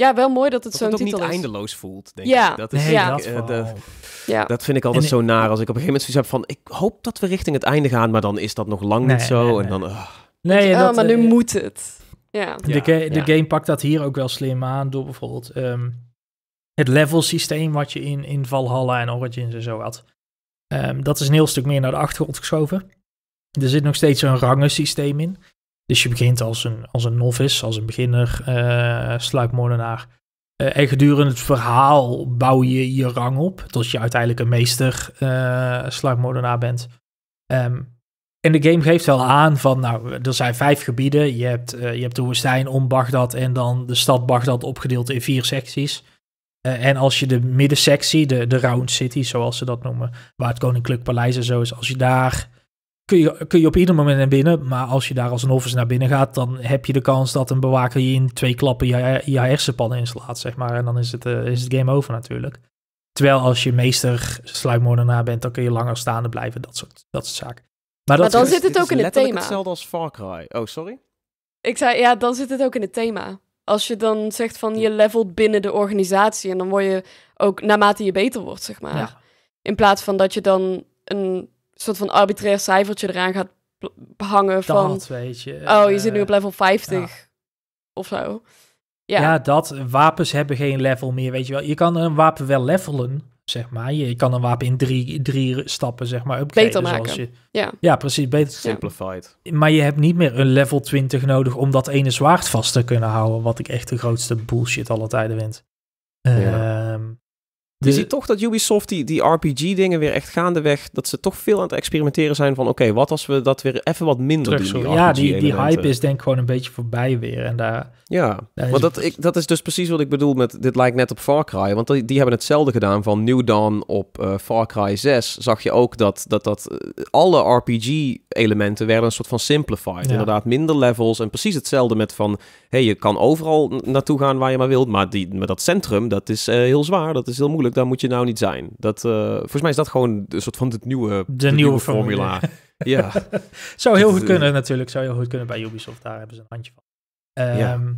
ja, wel mooi dat het zo'n titel is. Dat het niet eindeloos voelt, denk ja. ik. Dat is, nee, ja. Dat, eh, de, ja. dat vind ik altijd zo naar als ik op een gegeven moment zoiets heb van... ik hoop dat we richting het einde gaan, maar dan is dat nog lang niet zo. en dan... Ah. Nee, oh, dat, maar nu eh, moet het. Ja. De, de game pakt dat hier ook wel slim aan door bijvoorbeeld... Ehm, het level systeem wat je in, in Valhalla en Origins en zo had. Ehm, dat is een heel stuk meer naar de achtergrond geschoven. Er zit nog steeds een rangensysteem in. Dus je begint als een, als een novice, als een beginner, uh, en gedurende het verhaal bouw je je rang op, tot je uiteindelijk een meester uh, bent. Ehm, en de game geeft wel aan van, nou, er zijn vijf gebieden. Je hebt, je hebt de woestijn om Bagdad en dan de stad Bagdad opgedeeld in vier secties. en als je de middensectie, de, de Round City, zoals ze dat noemen, waar het Koninklijk Paleis en zo is, als je daar kun je, kun je op ieder moment naar binnen. Maar als je daar als een office naar binnen gaat, dan heb je de kans dat een bewaker je in twee klappen je, je hersenpannen inslaat, zeg maar. En dan is het, eh, is het game over natuurlijk. Terwijl als je meester sluitmoordenaar bent, dan kun je langer staande blijven, dat soort, dat soort zaken. Maar, dat maar dan zit het ook in het thema. hetzelfde als Far Cry. Oh, sorry? Ik zei, ja, dan zit het ook in het thema. Als je dan zegt van je level binnen de organisatie en dan word je ook naarmate je beter wordt, zeg maar. In plaats van dat je dan een soort van arbitrair cijfertje eraan gaat hangen dat, van... weet je. Oh, je zit nu eh, op level 50 of zo. Ja. ja, dat. Wapens hebben geen level meer, weet je wel. Je kan een wapen wel levelen, zeg maar. Je, je kan een wapen in drie, drie stappen, zeg maar, upgraden. Beter je, ja. ja, precies. Beter. Simplified. Maar je hebt niet meer een level 20 nodig om dat ene zwaard vast te kunnen houden. Wat ik echt de grootste bullshit alle tijden vind. Ja. Ehm, de... Je ziet toch dat Ubisoft die, die RPG-dingen weer echt gaandeweg... dat ze toch veel aan het experimenteren zijn van... oké, wat als we dat weer even wat minder doen? ja, die, die hype is denk ik gewoon een beetje voorbij weer. En daar, ja, daar maar dat, ik, dat is dus precies wat ik bedoel met... dit lijkt net op Far Cry. Want die, die hebben hetzelfde gedaan van New Dawn op eh, Far Cry 6. Zag je ook dat, dat, dat eh, alle RPG-elementen werden een soort van simplified. Inderdaad, minder levels. En precies hetzelfde met van... hé, hey, je kan overal naartoe gaan waar je maar wilt... maar, die, maar dat centrum, dat is eh, heel zwaar, dat is heel moeilijk natuurlijk, daar moet je nou niet zijn. Dat, eh, volgens mij is dat gewoon een soort van het nieuwe, de, nieuwe, formula. ja. Zou heel goed eh, kunnen natuurlijk, zou heel goed kunnen bij Ubisoft, daar hebben ze een handje van. Ehm,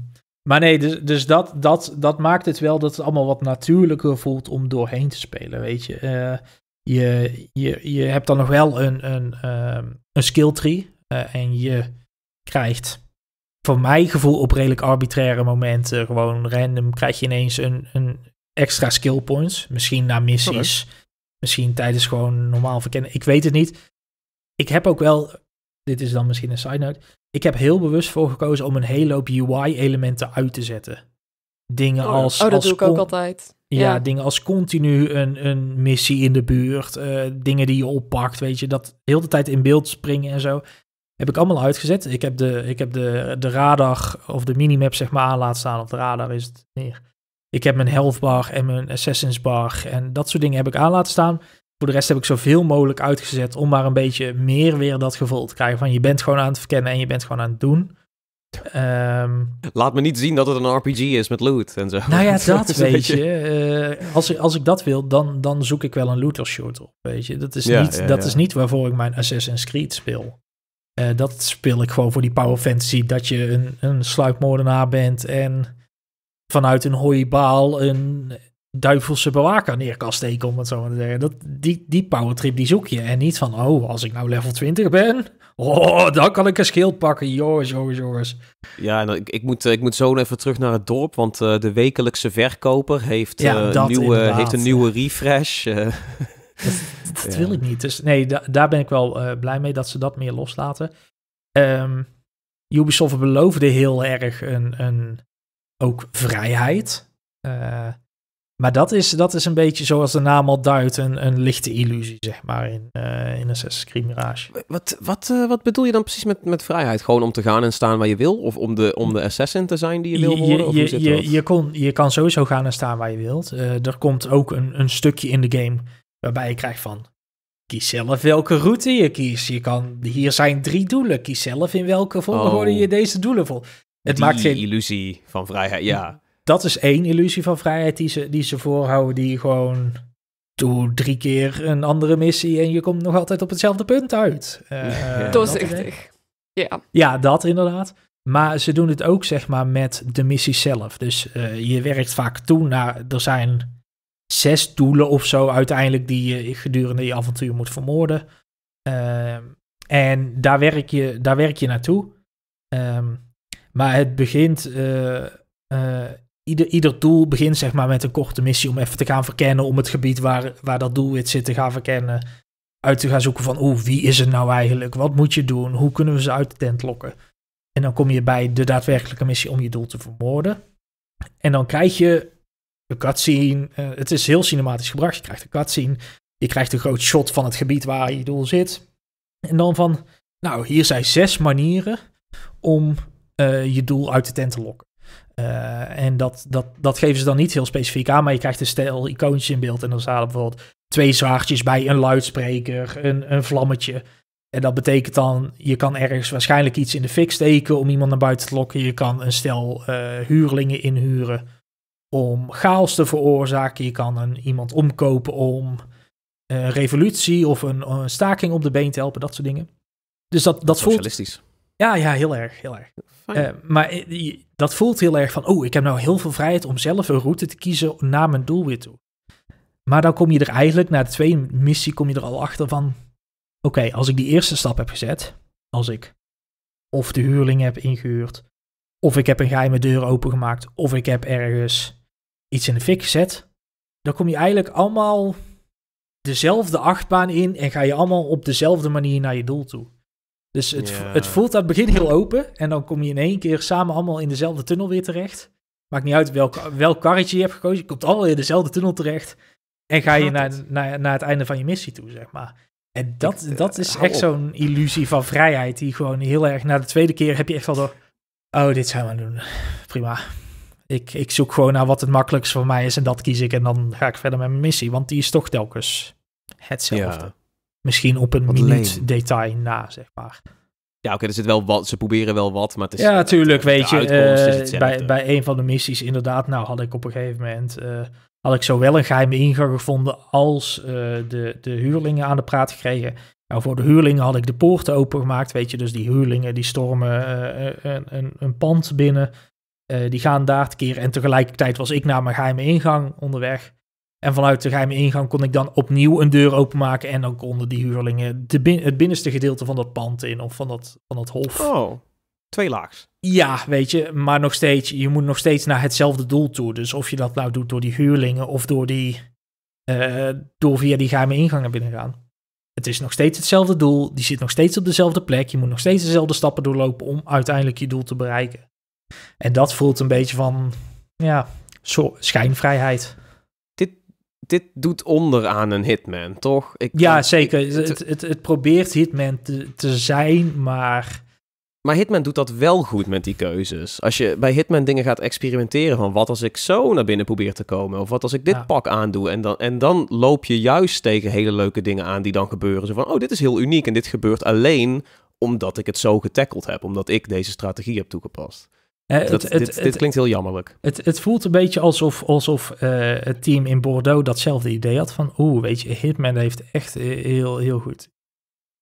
maar nee, dus, dus, dat, dat, dat maakt het wel dat het allemaal wat natuurlijker voelt om doorheen te spelen, weet je. Eh, je, je, je hebt dan nog wel een, een, ehm, een skill tree en je krijgt voor mijn gevoel op redelijk arbitraire momenten gewoon random krijg je ineens een, een extra skill points. Misschien na missies. Misschien tijdens gewoon normaal verkennen. Ik weet het niet. Ik heb ook wel. Dit is dan misschien een side note. Ik heb heel bewust voor gekozen om een hele hoop UI-elementen uit te zetten. Dingen oh als. Oh, dat doe ik ook altijd. Ja, dingen als continu een, een missie in de buurt. Eh, dingen die je oppakt. Weet je, dat heel de tijd in beeld springen en zo. Heb ik allemaal uitgezet. Ik heb de, ik heb de, de radar of de minimap zeg maar aan laten staan. of de radar is het meer. Ik heb mijn health bar en mijn assassin's bar en dat soort dingen heb ik aan laten staan. Voor de rest heb ik zoveel mogelijk uitgezet om maar een beetje meer weer dat gevoel te krijgen van je bent gewoon aan het verkennen en je bent gewoon aan het doen. Ehm, Laat me niet zien dat het een RPG is met loot en zo. Nou ja, dat weet je. Uh, als, als ik dat wil, dan, dan zoek ik wel een looter shoot op. Weet je, dat is, niet, dat is niet waarvoor ik mijn Assassin's Creed speel. Eh, dat speel ik gewoon voor die power fantasy. Dat je een, een sluipmoordenaar bent en vanuit een hooibaal een duivelse bewaker neer kan steken, om het zo maar te zeggen. Dat, die, die powertrip die zoek je. En niet van, oh, als ik nou level 20 ben, oh, dan kan ik een schild pakken. Jongens, jongens, jongens. Ja, ik, ik, moet, eh, ik moet zo even terug naar het dorp, want eh, de wekelijkse verkoper heeft, eh, een nieuwe, heeft een nieuwe refresh. Dat, wil ik niet. Dus nee, daar ben ik wel blij mee dat ze dat meer loslaten. Um, Ubisoft beloofde heel erg een, een ook vrijheid. Eh, maar dat is, dat is een beetje zoals de naam al duidt, een, een lichte illusie, zeg maar, in, uh, in Assassin's Creed Mirage. Wat, wat, eh, wat bedoel je dan precies met, met vrijheid? Gewoon om te gaan en staan waar je wil? Of om de, om de assassin te zijn die je wil worden? Je, of je, je, je, kon, je kan sowieso gaan en staan waar je wilt. er komt ook een, een stukje in de game waarbij je krijgt van... Kies zelf welke route je kiest. Je kan, hier zijn drie doelen. Kies zelf in welke volgorde oh. je deze doelen vol. Het maakt geen illusie van vrijheid, ja. Dat is één illusie van vrijheid die ze, die ze voorhouden, die gewoon. Doe drie keer een andere missie en je komt nog altijd op hetzelfde punt uit. Uh, Doorzichtig. Ja. ja, dat inderdaad. Maar ze doen het ook, zeg maar, met de missie zelf. Dus eh, je werkt vaak toe naar. Er zijn zes doelen of zo uiteindelijk die je gedurende je avontuur moet vermoorden. Ehm, en daar werk je, daar werk je naartoe. Um, maar het begint. Eh, eh, ieder, ieder doel begint zeg maar met een korte missie om even te gaan verkennen. Om het gebied waar, waar dat doelwit zit te gaan verkennen. Uit te gaan zoeken van oeh, wie is het nou eigenlijk? Wat moet je doen? Hoe kunnen we ze uit de tent lokken? En dan kom je bij de daadwerkelijke missie om je doel te vermoorden. En dan krijg je een cutscene. Eh, het is heel cinematisch gebracht. Je krijgt een cutscene. Je krijgt een groot shot van het gebied waar je doel zit. En dan van, nou, hier zijn zes manieren om eh, je doel uit de tent te lokken. Eh, en dat, dat, dat geven ze dan niet heel specifiek aan, maar je krijgt een stel icoontjes in beeld. En dan zaten er bijvoorbeeld twee zwaardjes bij, een luidspreker, een, een vlammetje. En dat betekent dan, je kan ergens waarschijnlijk iets in de fik steken om iemand naar buiten te lokken. Je kan een stel eh, huurlingen inhuren om chaos te veroorzaken. Je kan een, iemand omkopen om een revolutie of een, een, staking op de been te helpen, dat soort dingen. Dus dat, dat voelt... Ja, ja, heel erg, heel erg. Eh, maar dat voelt heel erg van, oh, ik heb nou heel veel vrijheid om zelf een route te kiezen naar mijn doel weer toe. Maar dan kom je er eigenlijk, na de tweede missie, kom je er al achter van, oké, als ik die eerste stap heb gezet, als ik of de huurling heb ingehuurd, of ik heb een geheime deur opengemaakt, of ik heb ergens iets in de fik gezet, dan kom je eigenlijk allemaal dezelfde achtbaan in en ga je allemaal op dezelfde manier naar je doel toe. Dus het, het voelt aan het begin heel open. En dan kom je in één keer samen allemaal in dezelfde tunnel weer terecht. Maakt niet uit welk, welk karretje je hebt gekozen. Je komt allemaal in dezelfde tunnel terecht. En ga je naar, naar, naar het einde van je missie toe, zeg maar. En dat, eh, dat is echt zo'n illusie van vrijheid. Die gewoon heel erg. Na de tweede keer heb je echt wel door. Oh, dit zijn we doen. Prima. Ik, ik, zoek gewoon naar wat het makkelijkst voor mij is en dat kies ik. En dan ga ik verder met mijn missie, want die is toch telkens hetzelfde. Ja misschien op een minuut detail na, zeg maar. Ja, oké, er zit wel wat. Ze proberen wel wat, maar het is. Ja, natuurlijk weet je. Eh, bij, eh. bij een van de missies, inderdaad, nou had ik op een gegeven moment. Eh, had ik zowel een geheime ingang gevonden. als de, de huurlingen aan de praat gekregen. Nou, voor de huurlingen had ik de poorten opengemaakt, weet je. Dus die huurlingen die stormen een, een, een, pand binnen. die gaan daar keren. En tegelijkertijd was ik naar mijn geheime ingang onderweg. En vanuit de geheime ingang kon ik dan opnieuw een deur openmaken. En dan konden die huurlingen de bin het binnenste gedeelte van dat pand in of van dat, van dat hof. Oh, twee laags. Ja, weet je, maar nog steeds, je moet nog steeds naar hetzelfde doel toe. Dus of je dat nou doet door die huurlingen of door, die, eh, door via die geheime ingang naar binnen gaan. Het is nog steeds hetzelfde doel, die zit nog steeds op dezelfde plek. Je moet nog steeds dezelfde stappen doorlopen om uiteindelijk je doel te bereiken. En dat voelt een beetje van, ja, schijnvrijheid dit doet onder aan een Hitman, toch? Ik, ja, zeker. het, het, het, probeert Hitman te, te zijn, maar... Maar Hitman doet dat wel goed met die keuzes. Als je bij Hitman dingen gaat experimenteren van wat als ik zo naar binnen probeer te komen of wat als ik dit pak aandoe en dan, en dan loop je juist tegen hele leuke dingen aan die dan gebeuren. Zo van, oh dit is heel uniek en dit gebeurt alleen omdat ik het zo getackeld heb, omdat ik deze strategie heb toegepast het, dit, klinkt heel jammerlijk. Het, het voelt een beetje alsof, alsof eh, het team in Bordeaux datzelfde idee had van, oeh, weet je, Hitman heeft echt heel, heel goed,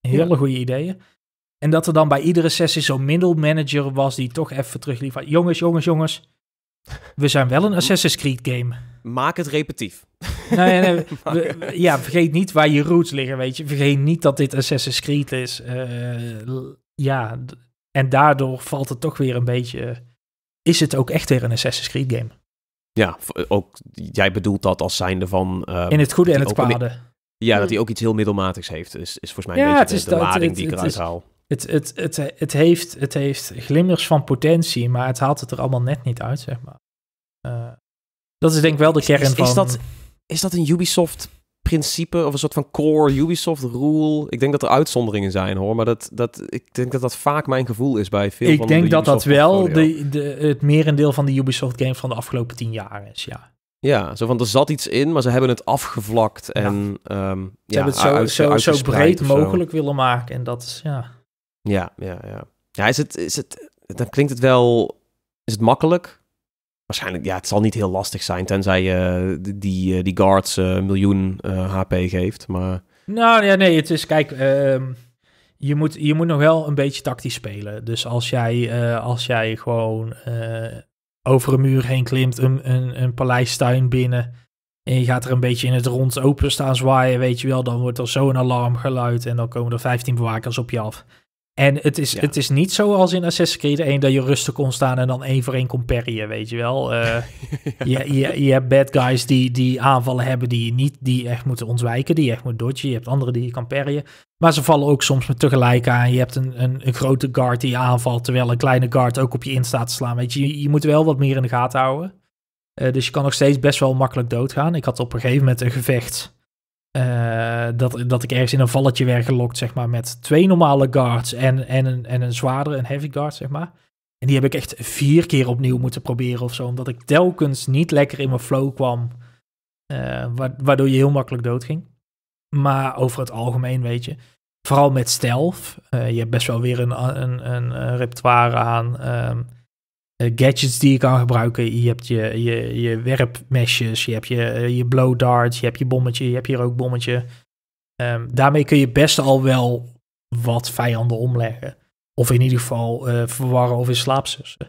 hele goede ideeën. En dat er dan bij iedere sessie zo'n middelmanager was die toch even terugliep van, jongens, jongens, jongens, we zijn wel een Assassin's Creed game. Maak het repetitief. ja, vergeet niet waar je roots liggen, weet je. Vergeet niet dat dit Assassin's Creed is. Eh, ja, en daardoor valt het toch weer een beetje is het ook echt weer een Assassin's Creed game. Ja, ook jij bedoelt dat als zijnde van... Ehm, in het goede en het kwade. ja, dat hmm. hij ook iets heel middelmatigs heeft, is, is volgens mij een ja, beetje het de, de lading die ik eruit haal. Het, het, het, het, heeft, het heeft glimmers van potentie, maar het haalt het er allemaal net niet uit, zeg maar. Eh, dat is denk ik wel de kern is, van... Dat, is dat een Ubisoft principe of een soort van core Ubisoft rule. Ik denk dat er uitzonderingen zijn hoor, maar dat, dat, ik denk dat dat vaak mijn gevoel is bij veel ik van de Ik denk dat dat wel de, de, het merendeel van de Ubisoft game van de afgelopen tien jaar is, ja. Ja, zo van er zat iets in, maar ze hebben het afgevlakt en ehm, ja. ze hebben het zo, zo, zo, zo breed mogelijk willen maken en dat is, ja. Ja, ja, ja. Ja, is het, is het, dan klinkt het wel, is het makkelijk? Waarschijnlijk, ja, het zal niet heel lastig zijn, tenzij je eh, die, die eh, guards eh, een miljoen HP geeft. Maar... Nou ja, nee, het is, kijk, ehm, je, moet, je moet nog wel een beetje tactisch spelen. Dus als jij, als jij gewoon over een muur heen klimt, een, een, een paleistuin binnen, en je gaat er een beetje in het rond open staan zwaaien, weet je wel. Dan wordt er zo'n alarmgeluid en dan komen er 15 bewakers op je af. En het is, het is niet zo als in Assassin's Creed 1 dat je rustig kon staan en dan één voor één kon parryen, weet je wel. Eh, je, je, je hebt bad guys die, die aanvallen hebben die je niet, die echt moeten ontwijken, die je echt moet dodgen. Je hebt anderen die je kan parryen. Maar ze vallen ook soms met tegelijk aan. Je hebt een, een, een grote guard die aanvalt, terwijl een kleine guard ook op je in staat te slaan. Weet je, je, je moet wel wat meer in de gaten houden. Eh, dus je kan nog steeds best wel makkelijk doodgaan. Ik had op een gegeven moment een gevecht eh, dat, dat ik ergens in een valletje werd gelokt, zeg maar, met twee normale guards en, en, een, en een zwaardere, een heavy guard, zeg maar. En die heb ik echt vier keer opnieuw moeten proberen of zo, omdat ik telkens niet lekker in mijn flow kwam, eh, waardoor je heel makkelijk doodging. Maar over het algemeen, weet je, vooral met stealth, eh, je hebt best wel weer een, een, een, repertoire aan... Ehm, eh, gadgets die je kan gebruiken. Je hebt je, je, je werpmesjes, je hebt je, eh, je blow darts, je hebt je bommetje, je hebt hier rookbommetje. Ehm, daarmee kun je best al wel wat vijanden omleggen. Of in ieder geval uh, verwarren of in slaap zussen.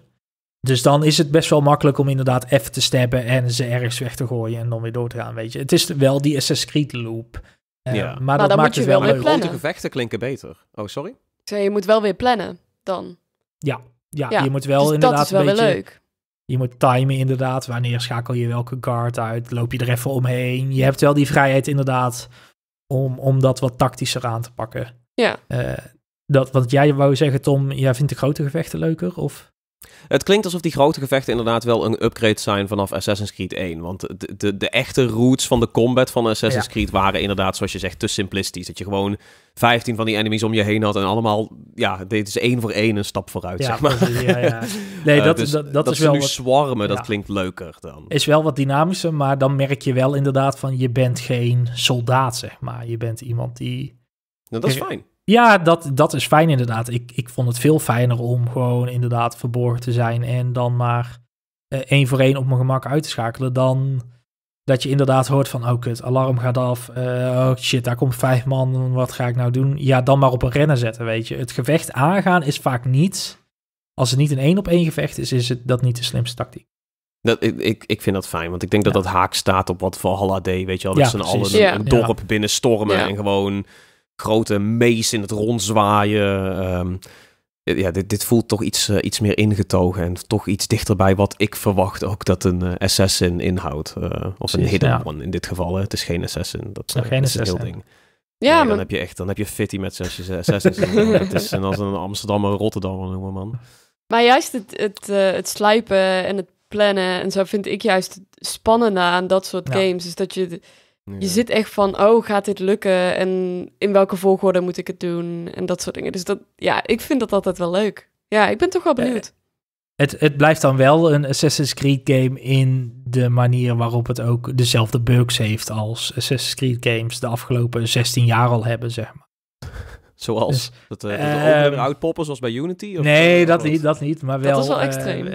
Dus dan is het best wel makkelijk om inderdaad even te stappen en ze ergens weg te gooien en dan weer door te gaan, weet je. Het is wel die Assassin's Creed loop. Uh, ja. Maar nou, dat dan maakt je het wel weer De gevechten klinken beter. Oh, sorry? je moet wel weer plannen dan. Ja, ja, je moet wel dus inderdaad dat is wel een beetje, leuk. Je moet timen inderdaad. Wanneer schakel je welke guard uit? Loop je er even omheen? Je hebt wel die vrijheid inderdaad om, om dat wat tactischer aan te pakken. Ja. Uh, dat, want jij wou zeggen, Tom, jij vindt de grote gevechten leuker? Of? Het klinkt alsof die grote gevechten inderdaad wel een upgrade zijn vanaf Assassin's Creed 1. Want de, de, de echte roots van de combat van Assassin's Creed waren inderdaad, zoals je zegt, te simplistisch. Dat je gewoon 15 van die enemies om je heen had en allemaal, ja, dit is één voor één een stap vooruit, zeg maar. Ja, ja. Nee, eh, dus dat, is wel nu wat... dat klinkt leuker dan. Is wel wat dynamischer, maar dan merk je wel inderdaad van je bent geen soldaat, zeg maar. Je bent iemand die... Nou, dat is fijn. Ja, dat, dat is fijn inderdaad. Ik, ik vond het veel fijner om gewoon inderdaad verborgen te zijn en dan maar uh, één voor één op mijn gemak uit te schakelen. Dan dat je inderdaad hoort van, oh kut, alarm gaat af. Eh, oh shit, daar komt vijf man, wat ga ik nou doen? Ja, dan maar op een rennen zetten, weet je. Het gevecht aangaan is vaak niet, als het niet een één op één gevecht is, is het dat niet de slimste tactiek. Dat, ik, ik vind dat fijn, want ik denk dat dat haak staat op wat voor deed, weet je al Dat ja, ze een, ja. een dorp binnen stormen en gewoon grote mees in het rond zwaaien. Ehm, ja, dit, dit voelt toch iets, eh, iets meer ingetogen en toch iets dichterbij. wat ik verwacht ook dat een SS eh, assassin inhoudt. Uh, of een hidden ja. one in dit geval. Hè. Het is geen assassin, dat is, een geen heel ding. Ja, maar... dan heb je echt, dan heb je fitty met zes assassins. het is en als een Amsterdammer, Rotterdammer noemen man. Maar juist het, het, het slijpen en het plannen en zo vind ik juist spannend aan dat soort games. Is dat je je zit echt van, oh, gaat dit lukken? En in welke volgorde moet ik het doen? En dat soort dingen. Dus dat, ja, ik vind dat altijd wel leuk. Ja, ik ben toch wel eh, benieuwd. het, het blijft dan wel een Assassin's Creed game in de manier waarop het ook dezelfde bugs heeft als Assassin's Creed games de afgelopen 16 jaar al hebben, zeg maar. Zoals? Dus, dat, uh, de ehm, uitpoppen zoals bij Unity? Of nee, dat niet, dat niet. Maar wel... Dat is wel eh, extreem.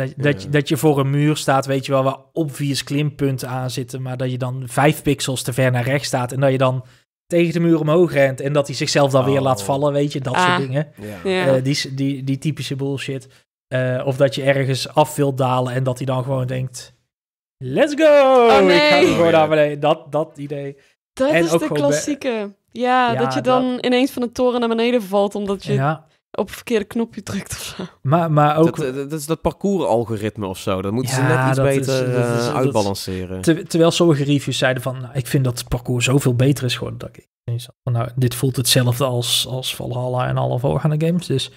Dat, dat, je, dat je voor een muur staat, weet je wel, waar obvious klimpunten aan zitten, maar dat je dan vijf pixels te ver naar rechts staat en dat je dan tegen de muur omhoog rent en dat hij zichzelf dan weer laat oh. vallen, weet je, dat soort ah. dingen. Eh, die, die, die typische bullshit. Eh, of dat je ergens af wilt dalen en dat hij dan gewoon denkt, let's go! Oh, nee. Ik ga gewoon oh, naar beneden. Dat, dat idee. Dat is de klassieke. Ja, dat je dan ineens van de toren naar beneden valt omdat je ja op een verkeerde knopje drukt of zo. Maar, maar ook... Dat, eh, dat is dat parcours-algoritme of zo. Dat moeten ja, ze net iets beter eh, uitbalanceren. terwijl sommige reviews zeiden van... Nou, ik vind dat het parcours zoveel beter is geworden. Dat ik, nou, dit voelt hetzelfde als, als Valhalla en alle voorgaande games. Dus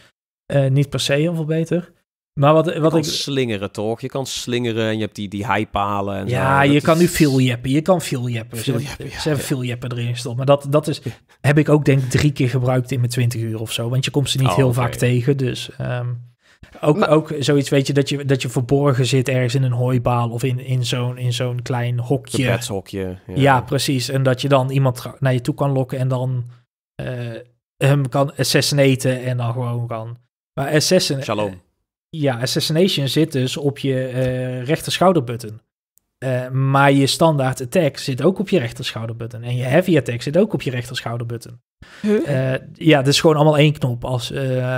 eh, niet per se heel veel beter. Maar wat, wat je ik... slingeren, toch? Je kan slingeren en je hebt die, die hijpalen. ja, je kan nu veel jeppen. Je kan veel jeppen. ze, hebben veel jeppen erin gestopt. Maar dat, dat is, heb ik ook denk ik drie keer gebruikt in mijn twintig uur of zo. Want je komt ze niet oh, heel vaak tegen. Dus ehm, ook, ook zoiets weet je dat, je dat je verborgen zit ergens in een hooibaal of in, in zo'n in zo'n klein hokje. Een Ja. ja. precies. En dat je dan iemand naar je toe kan lokken en dan eh, hem kan assassinaten en dan gewoon kan... Maar assassin... Shalom. Ja, Assassination zit dus op je uh, rechter schouderbutton. Eh, maar je standaard attack zit ook op je rechter schouderbutton. En je heavy attack zit ook op je rechter schouderbutton. Eh, ja, het is gewoon allemaal één knop. Als,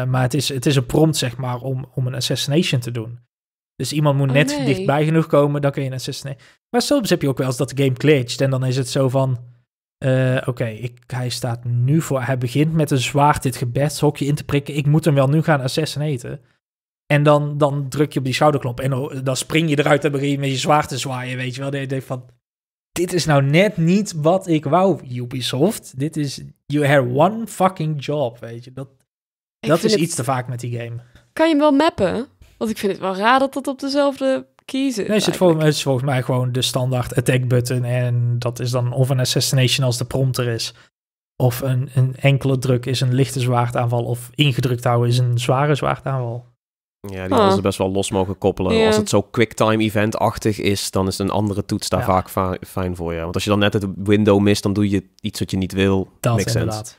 maar het is, het is een prompt, zeg maar, om, om een assassination te doen. Dus iemand moet oh, net dichtbij genoeg komen, dan kun je een assassination... Maar soms heb je ook wel eens dat de game glitcht. En dan is het zo van... Oké, hij staat nu voor. Hij begint met een zwaard dit gebedshokje in te prikken. Ik moet hem wel nu gaan assassinaten. En dan, dan druk je op die schouderknop. en dan spring je eruit en begin je met je zwaar te zwaaien, weet je wel. Dan denk van, dit is nou net niet wat ik wou, Ubisoft. Dit is, you have one fucking job, weet je. Dat, dat is iets te vaak met die game. Kan je hem wel mappen? Want ik vind het wel raar dat dat op dezelfde kiezen. Nee, is het, volgens, het is volgens mij gewoon de standaard attack button. En dat is dan of een assassination als de prompter is. Of een, een enkele druk is een lichte zwaardaanval. Of ingedrukt houden is een zware zwaardaanval. Ja, die hadden oh. ze best wel los mogen koppelen. Als het zo quicktime event-achtig is, dan is een andere toets daar vaak fijn voor je. Want als je dan net het window mist, dan doe je iets wat je niet wil. Dat Makes inderdaad.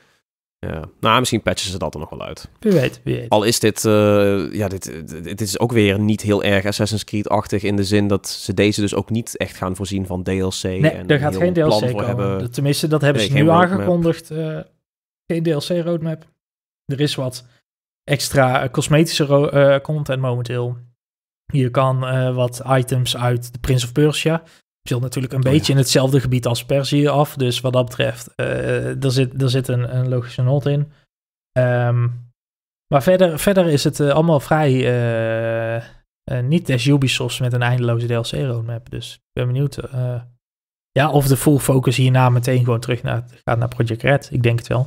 Ja. Nou, misschien patchen ze dat er nog wel uit. Wie weet, wie weet. Al is dit, eh, ja, dit, dit, is ook weer niet heel erg Assassin's Creed-achtig in de zin dat ze deze dus ook niet echt gaan voorzien van DLC. Nee, en er gaat geen DLC komen. Hebben. Tenminste, dat hebben ze nu aangekondigd. Eh, geen DLC-roadmap. Er is wat extra eh, cosmetische eh, content momenteel. Je kan eh, wat items uit de Prince of Persia. Speelt natuurlijk een oh beetje in hetzelfde gebied als Persie af. Dus wat dat betreft, daar zit, daar zit een, een logische not in. Ehm, maar verder, verder is het allemaal vrij niet des Ubisoft met een eindeloze DLC-roadmap. Dus ik ben benieuwd ja, of de full focus hierna meteen gewoon terug naar, gaat naar Project Red. Ik denk het wel.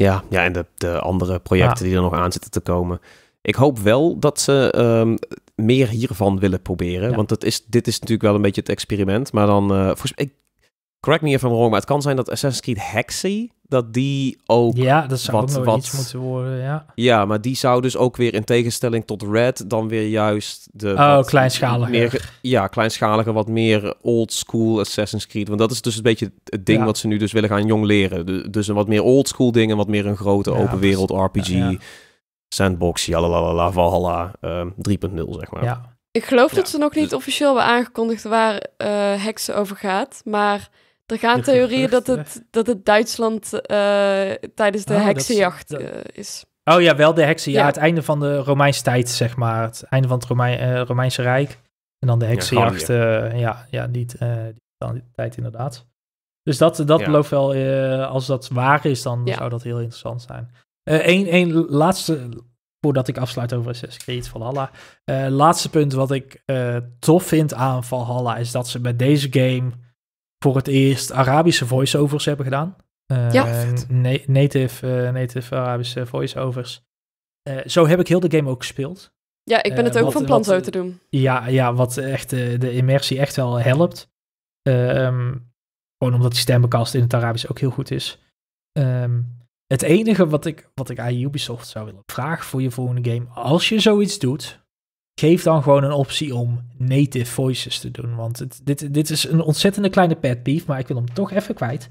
Ja, ja en de, de andere projecten die er nog aan zitten te komen. Ik hoop wel dat ze ehm, meer hiervan willen proberen. Want dat is, dit is natuurlijk wel een beetje het experiment. Maar dan, uh, ik, correct me if I'm wrong, maar het kan zijn dat Assassin's Creed Hexy dat die ook. Ja, dat wat, iets moeten worden. Ja. ja, maar die zou dus ook weer in tegenstelling tot Red dan weer juist de. Oh, kleinschaliger. ja, kleinschaliger, wat meer old school Assassin's Creed. Want dat is dus een beetje het ding wat ze nu dus willen gaan jong leren. Dus een wat meer old school dingen wat meer een grote open wereld RPG. Ja, sandbox, jalalala, Valhalla 3.0, ehm, zeg maar. Ja. Ik geloof dat ze nog niet dus- officieel hebben aangekondigd waar uh, eh, Heksen over gaat, maar er gaan theorieën dat het, eh. dat het Duitsland eh, tijdens de ah, heksenjacht eh, is. Oh ja, wel de heksen. Ja, het einde van de Romeinse tijd, zeg maar. Het einde van het Romeinse Rijk. En dan de heksenjacht. Ja, ja, ja, niet, die, die tijd inderdaad. Dus dat, dat ja. belooft wel, als dat waar is, dan zou dat heel interessant zijn. Eén één laatste, voordat ik afsluit over Assassin's Creed Valhalla. laatste punt wat ik tof vind aan Valhalla is dat ze bij deze game voor het eerst Arabische voiceovers hebben gedaan. Eh, ja, native, eh, native Arabische voiceovers. Eh, zo heb ik heel de game ook gespeeld. Ja, ik ben het ook van plan zo te doen. Ja, ja wat echt de immersie echt wel helpt. Ehm, gewoon omdat die stemmenkast in het Arabisch ook heel goed is. Ehm, het enige wat ik, wat ik aan Ubisoft zou willen vragen voor je volgende game, als je zoiets doet, geef dan gewoon een optie om native voices te doen. Want het, dit, dit is een ontzettende kleine pet beef, maar ik wil hem toch even kwijt.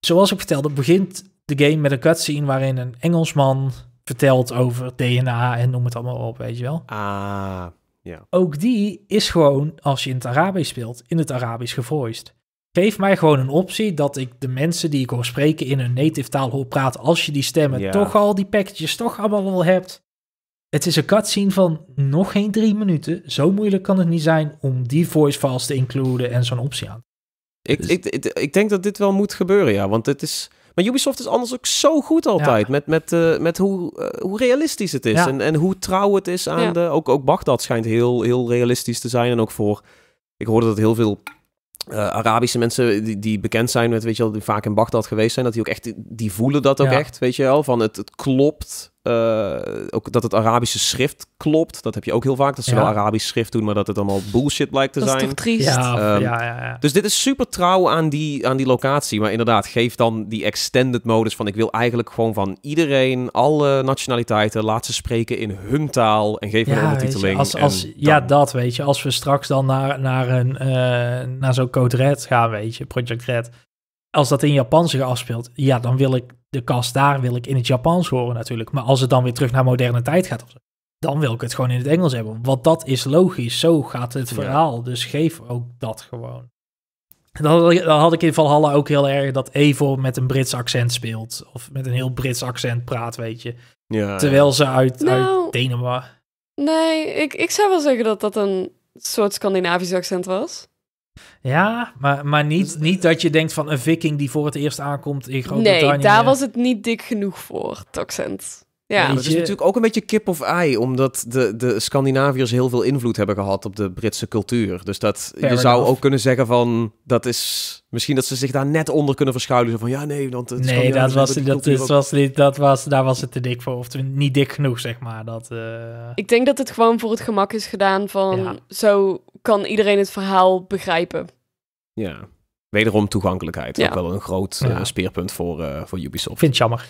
Zoals ik vertelde, begint de game met een cutscene waarin een Engelsman vertelt over DNA en noem het allemaal op, weet je wel. Ah, ja. Ook die is gewoon, als je in het Arabisch speelt, in het Arabisch gevoiced. Geef mij gewoon een optie dat ik de mensen die ik hoor spreken in hun native taal hoor praten, als je die stemmen toch al, die packages toch allemaal al hebt het is een cutscene van nog geen drie minuten. Zo moeilijk kan het niet zijn om die voice files te includen en zo'n optie aan. Ik, ik, ik, denk dat dit wel moet gebeuren, ja. Want het is... Maar Ubisoft is anders ook zo goed altijd. Met, met, eh, met hoe, eh, hoe realistisch het is. En, en hoe trouw het is aan de... Ook, ook Bagdad schijnt heel, heel realistisch te zijn. En ook voor... Ik hoorde dat heel veel eh, Arabische mensen die, die, bekend zijn met, weet je wel, die vaak in Bagdad geweest zijn, dat die ook echt, die voelen dat ook echt, weet je wel, van het, het klopt eh, ook dat het Arabische schrift klopt. Dat heb je ook heel vaak. Dat ze wel Arabisch schrift doen, maar dat het allemaal bullshit lijkt te zijn. Dat is toch triest? Ehm, ja, ja, dus dit is super trouw aan die, aan die locatie. Maar inderdaad, geef dan die extended modus van... ik wil eigenlijk gewoon van iedereen, alle nationaliteiten... laat ze spreken in hun taal en geef een ondertiteling. als, ja, dat weet je. Als we straks dan naar, naar, een, eh, naar zo'n Code Red gaan, weet je, Project Red als dat in Japan zich afspeelt, ja, dan wil ik de kast daar wil ik in het Japans horen natuurlijk. Maar als het dan weer terug naar moderne tijd gaat, dan wil ik het gewoon in het Engels hebben. Want dat is logisch, zo gaat het verhaal. Dus geef ook dat gewoon. Dan had, ik, in Valhalla ook heel erg dat Evo met een Brits accent speelt. Of met een heel Brits accent praat, weet je. Ja, Terwijl ze uit, uit nou, Denemarken... Nee, ik, ik zou wel zeggen dat dat een soort Scandinavisch accent was. Ja, maar, maar niet, dus, eh, niet dat je denkt van een viking die voor het eerst aankomt in Groot-Brittannië. Nee, daar was het niet dik genoeg voor, Toxent. Ja, maar het is natuurlijk ook een beetje kip of ei, omdat de, de Scandinaviërs heel veel invloed hebben gehad op de Britse cultuur. Dus dat, je zou ook kunnen zeggen van, dat is misschien dat ze zich daar net onder kunnen verschuilen. Zo van, ja, nee, want het Nee, dat was, dat, is, was, niet, dat was, daar was het te dik voor, of niet dik genoeg, zeg maar. Dat, eh, Ik denk dat het gewoon voor het gemak is gedaan van, zo kan iedereen het verhaal begrijpen. Ja, wederom toegankelijkheid. Ja. Ook wel een groot eh, speerpunt voor, uh, voor Ubisoft. Vind het jammer.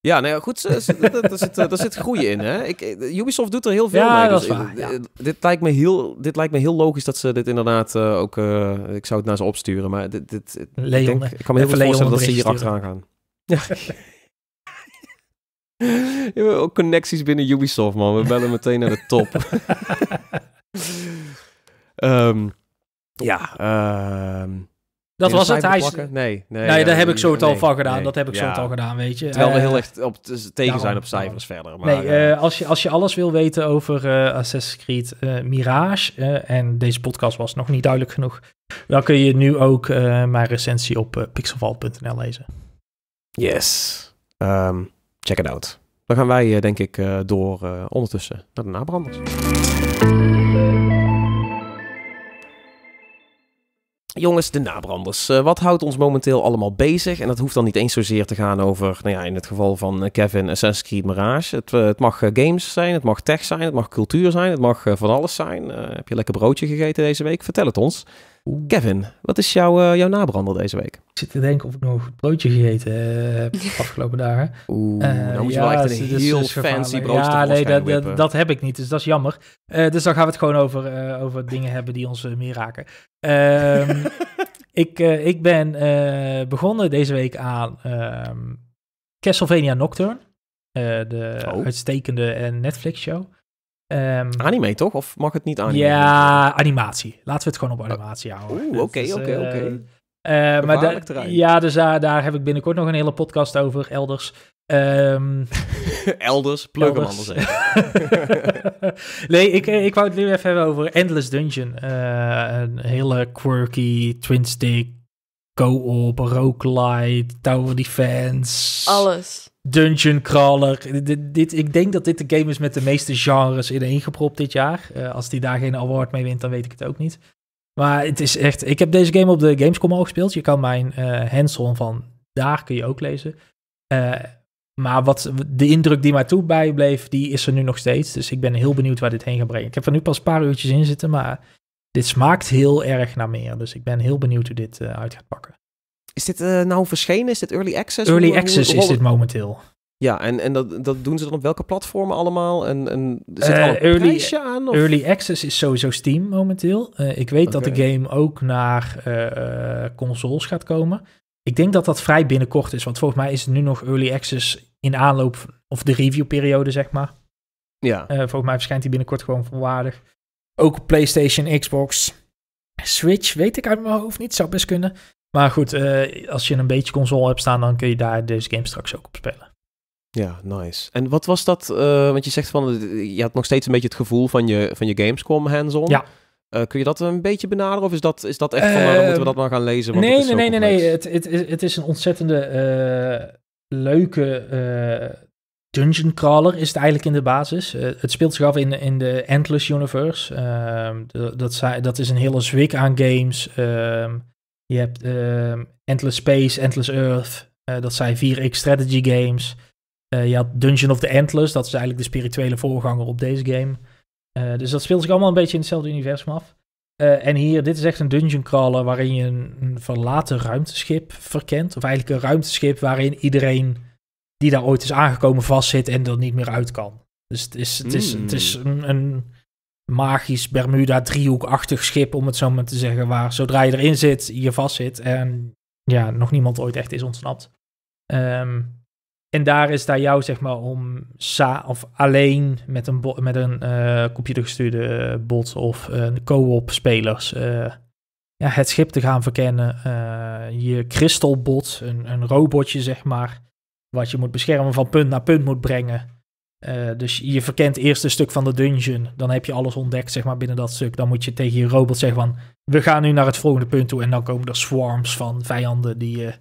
Ja, nou ja, goed, eh, daar zit, eh, zit groei in. Hè? Ik, eh, Ubisoft doet er heel veel mee. Dus ja. dit, lijkt me heel, dit lijkt me heel logisch dat ze dit inderdaad ook... ik zou het naar ze opsturen, maar dit... Leon, ik, denk, ik kan me heel veel voorstellen dat ze hier achteraan gaan. Ja. ook connecties binnen Ubisoft, man. We bellen meteen naar de top. Ehm, ja, Ehm dat was het. Hij nee, nee, nee, daar heb ik zo het al van gedaan. dat heb ik zo al gedaan, weet je. Terwijl we eh, heel echt op, tegen zijn op cijfers verder. Maar, nee, eh, eh, als, je, als je alles wil weten over Assassin's Creed Mirage, en deze podcast was nog niet duidelijk genoeg, dan kun je nu ook mijn recensie op pixelval.nl lezen. Yes. Ehm, check it out. Dan gaan wij, denk ik, door ondertussen naar de nabranders. Jongens, de nabranders. Eh, wat houdt ons momenteel allemaal bezig? En dat hoeft dan niet eens zozeer te gaan over, nou ja, in het geval van eh, Kevin Assassin's Creed Mirage. Het, eh, het mag games zijn, het mag tech zijn, het mag cultuur zijn, het mag van alles zijn. heb je lekker broodje gegeten deze week? Vertel het ons. Kevin, wat is jouw, eh, jouw nabrander deze week? Ik zit te denken of ik nog broodje gegeten heb eh, de afgelopen dagen. Oeh, uh, eh, dan nou moet wel echt een dus heel fancy broodje Ja, nee, dat, dat, heb ik niet, dus dat is jammer. dus dan gaan we het gewoon over, over dingen hebben die ons meer raken. Ehm, ik, ik ben begonnen deze week aan ehm, Castlevania Nocturne. de oh. uitstekende Netflix-show. Um, anime toch? Of mag het niet anime? Ja, animatie. Laten we het gewoon op oh. animatie oh. houden. oké, oké, eh, oké. Eh, maar ja, dus daar, daar heb ik binnenkort nog een hele podcast over, elders. Ehm, elders, plug hem anders Nee, ik, eh, ik wou het nu even hebben over Endless Dungeon. een hele quirky, twin-stick, co-op, roguelite, tower defense. Alles dungeon crawler. Dit, ik denk dat dit de game is met de meeste genres in gepropt dit jaar. Eh, als die daar geen award mee wint, dan weet ik het ook niet. Maar het is echt. Ik heb deze game op de Gamescom al gespeeld. Je kan mijn uh, hands-on van daar kun je ook lezen. Eh, maar wat, de indruk die mij toe bijbleef, die is er nu nog steeds. Dus ik ben heel benieuwd waar dit heen gaat brengen. Ik heb er nu pas een paar uurtjes in zitten, maar dit smaakt heel erg naar meer. Dus ik ben heel benieuwd hoe dit uit gaat pakken. Is dit eh, nou verschenen? Is dit early access? Early access is dit momenteel. Ja, en, en dat, dat doen ze dan op welke platformen allemaal? En, en zit er al eh, een early, prijsje aan? Of? Early access is sowieso Steam momenteel. Eh, ik weet dat de game ook naar consoles gaat komen. Ik denk dat dat vrij binnenkort is, want volgens mij is het nu nog early access in aanloop of de reviewperiode, zeg maar. Ja. volgens mij verschijnt die binnenkort gewoon volwaardig. Ook PlayStation, Xbox, Switch, weet ik uit mijn hoofd niet, zou best kunnen. Maar goed, eh, als je een beetje console hebt staan, dan kun je daar deze game straks ook op spelen. Ja, nice. En wat was dat? Eh, want je zegt van, je had nog steeds een beetje het gevoel van je, van je Gamescom hands-on. Ja. Eh, kun je dat een beetje benaderen? Of is dat, is dat echt van, nou, moeten we dat ehm, maar gaan lezen? Want nee, nee, nee, nee, Het, het, het is een ontzettende leuke dungeon crawler is het eigenlijk in de basis. het speelt zich af in, in de Endless Universe. Ehm, dat, dat, is een hele zwik aan games. ehm je hebt ehm, Endless Space, Endless Earth. Eh, dat zijn 4X strategy games. Eh, je had Dungeon of the Endless. Dat is eigenlijk de spirituele voorganger op deze game. Eh, dus dat speelt zich allemaal een beetje in hetzelfde universum af. en hier, dit is echt een dungeon crawler waarin je een, verlaten ruimteschip verkent. Of eigenlijk een ruimteschip waarin iedereen die daar ooit is aangekomen vastzit en er niet meer uit kan. Dus het is, het is, het is hmm. een, een magisch Bermuda driehoekachtig schip, om het zo maar te zeggen, waar zodra je erin zit, je vast zit en ja, nog niemand ooit echt is ontsnapt. Ehm, en daar is daar jou zeg maar om sa of alleen met een, met een uh, eh, computergestuurde bot of een eh, co-op spelers eh, ja, het schip te gaan verkennen. je crystalbot, een, een robotje zeg maar, wat je moet beschermen van punt naar punt moet brengen. Eh, dus je verkent eerst een stuk van de dungeon. Dan heb je alles ontdekt, zeg maar, binnen dat stuk. Dan moet je tegen je robot zeggen van... We gaan nu naar het volgende punt toe. En dan komen er swarms van vijanden die je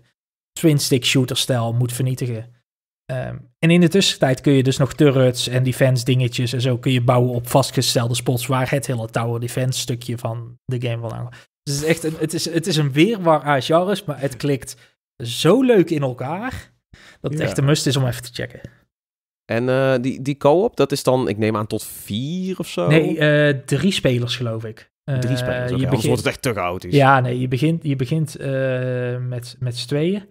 twin-stick shooter-stijl moet vernietigen. Ehm, en in de tussentijd kun je dus nog turrets en defense dingetjes en zo kun je bouwen op vastgestelde spots waar het hele tower defense stukje van de game van. komt. Dus het is echt een, het is, het is een weerwaar maar het klikt zo leuk in elkaar dat het echt een must is om even te checken. En eh, die, die co-op, dat is dan, ik neem aan, tot vier of zo? Nee, eh, drie spelers geloof ik. Drie eh, spelers, je wordt het echt te chaotisch. Ja, nee, je begint, je begint met, met z'n tweeën.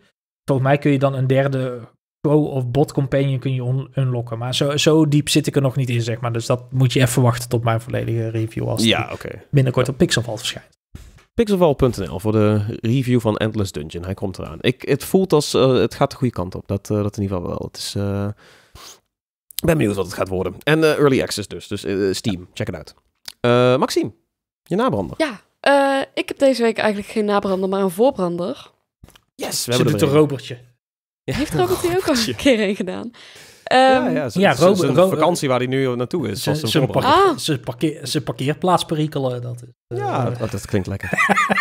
Volgens mij kun je dan een derde co- of bot companion kun je unlocken. Maar zo, zo diep zit ik er nog niet in, zeg maar. Dus dat moet je even wachten tot mijn volledige review als ja, binnenkort op Pixelval verschijnt. Pixelval.nl voor de review van Endless Dungeon. Hij komt eraan. Ik, het voelt als, het gaat de goede kant op. Dat, dat in ieder geval wel. Het is ben benieuwd wat het gaat worden. En eh, early access dus. Dus eh, Steam, check it out. Eh, Maxime, je nabrander. Ja, ik heb deze week eigenlijk geen nabrander, maar een voorbrander. Yes, we Ze hebben doet een robertje. Heeft Robert die ook al een keer heen gedaan? ja, ehm, ja, vakantie waar hij nu naartoe is. Ze, parkeerplaats perikelen. Dat is, ja, dat, klinkt lekker.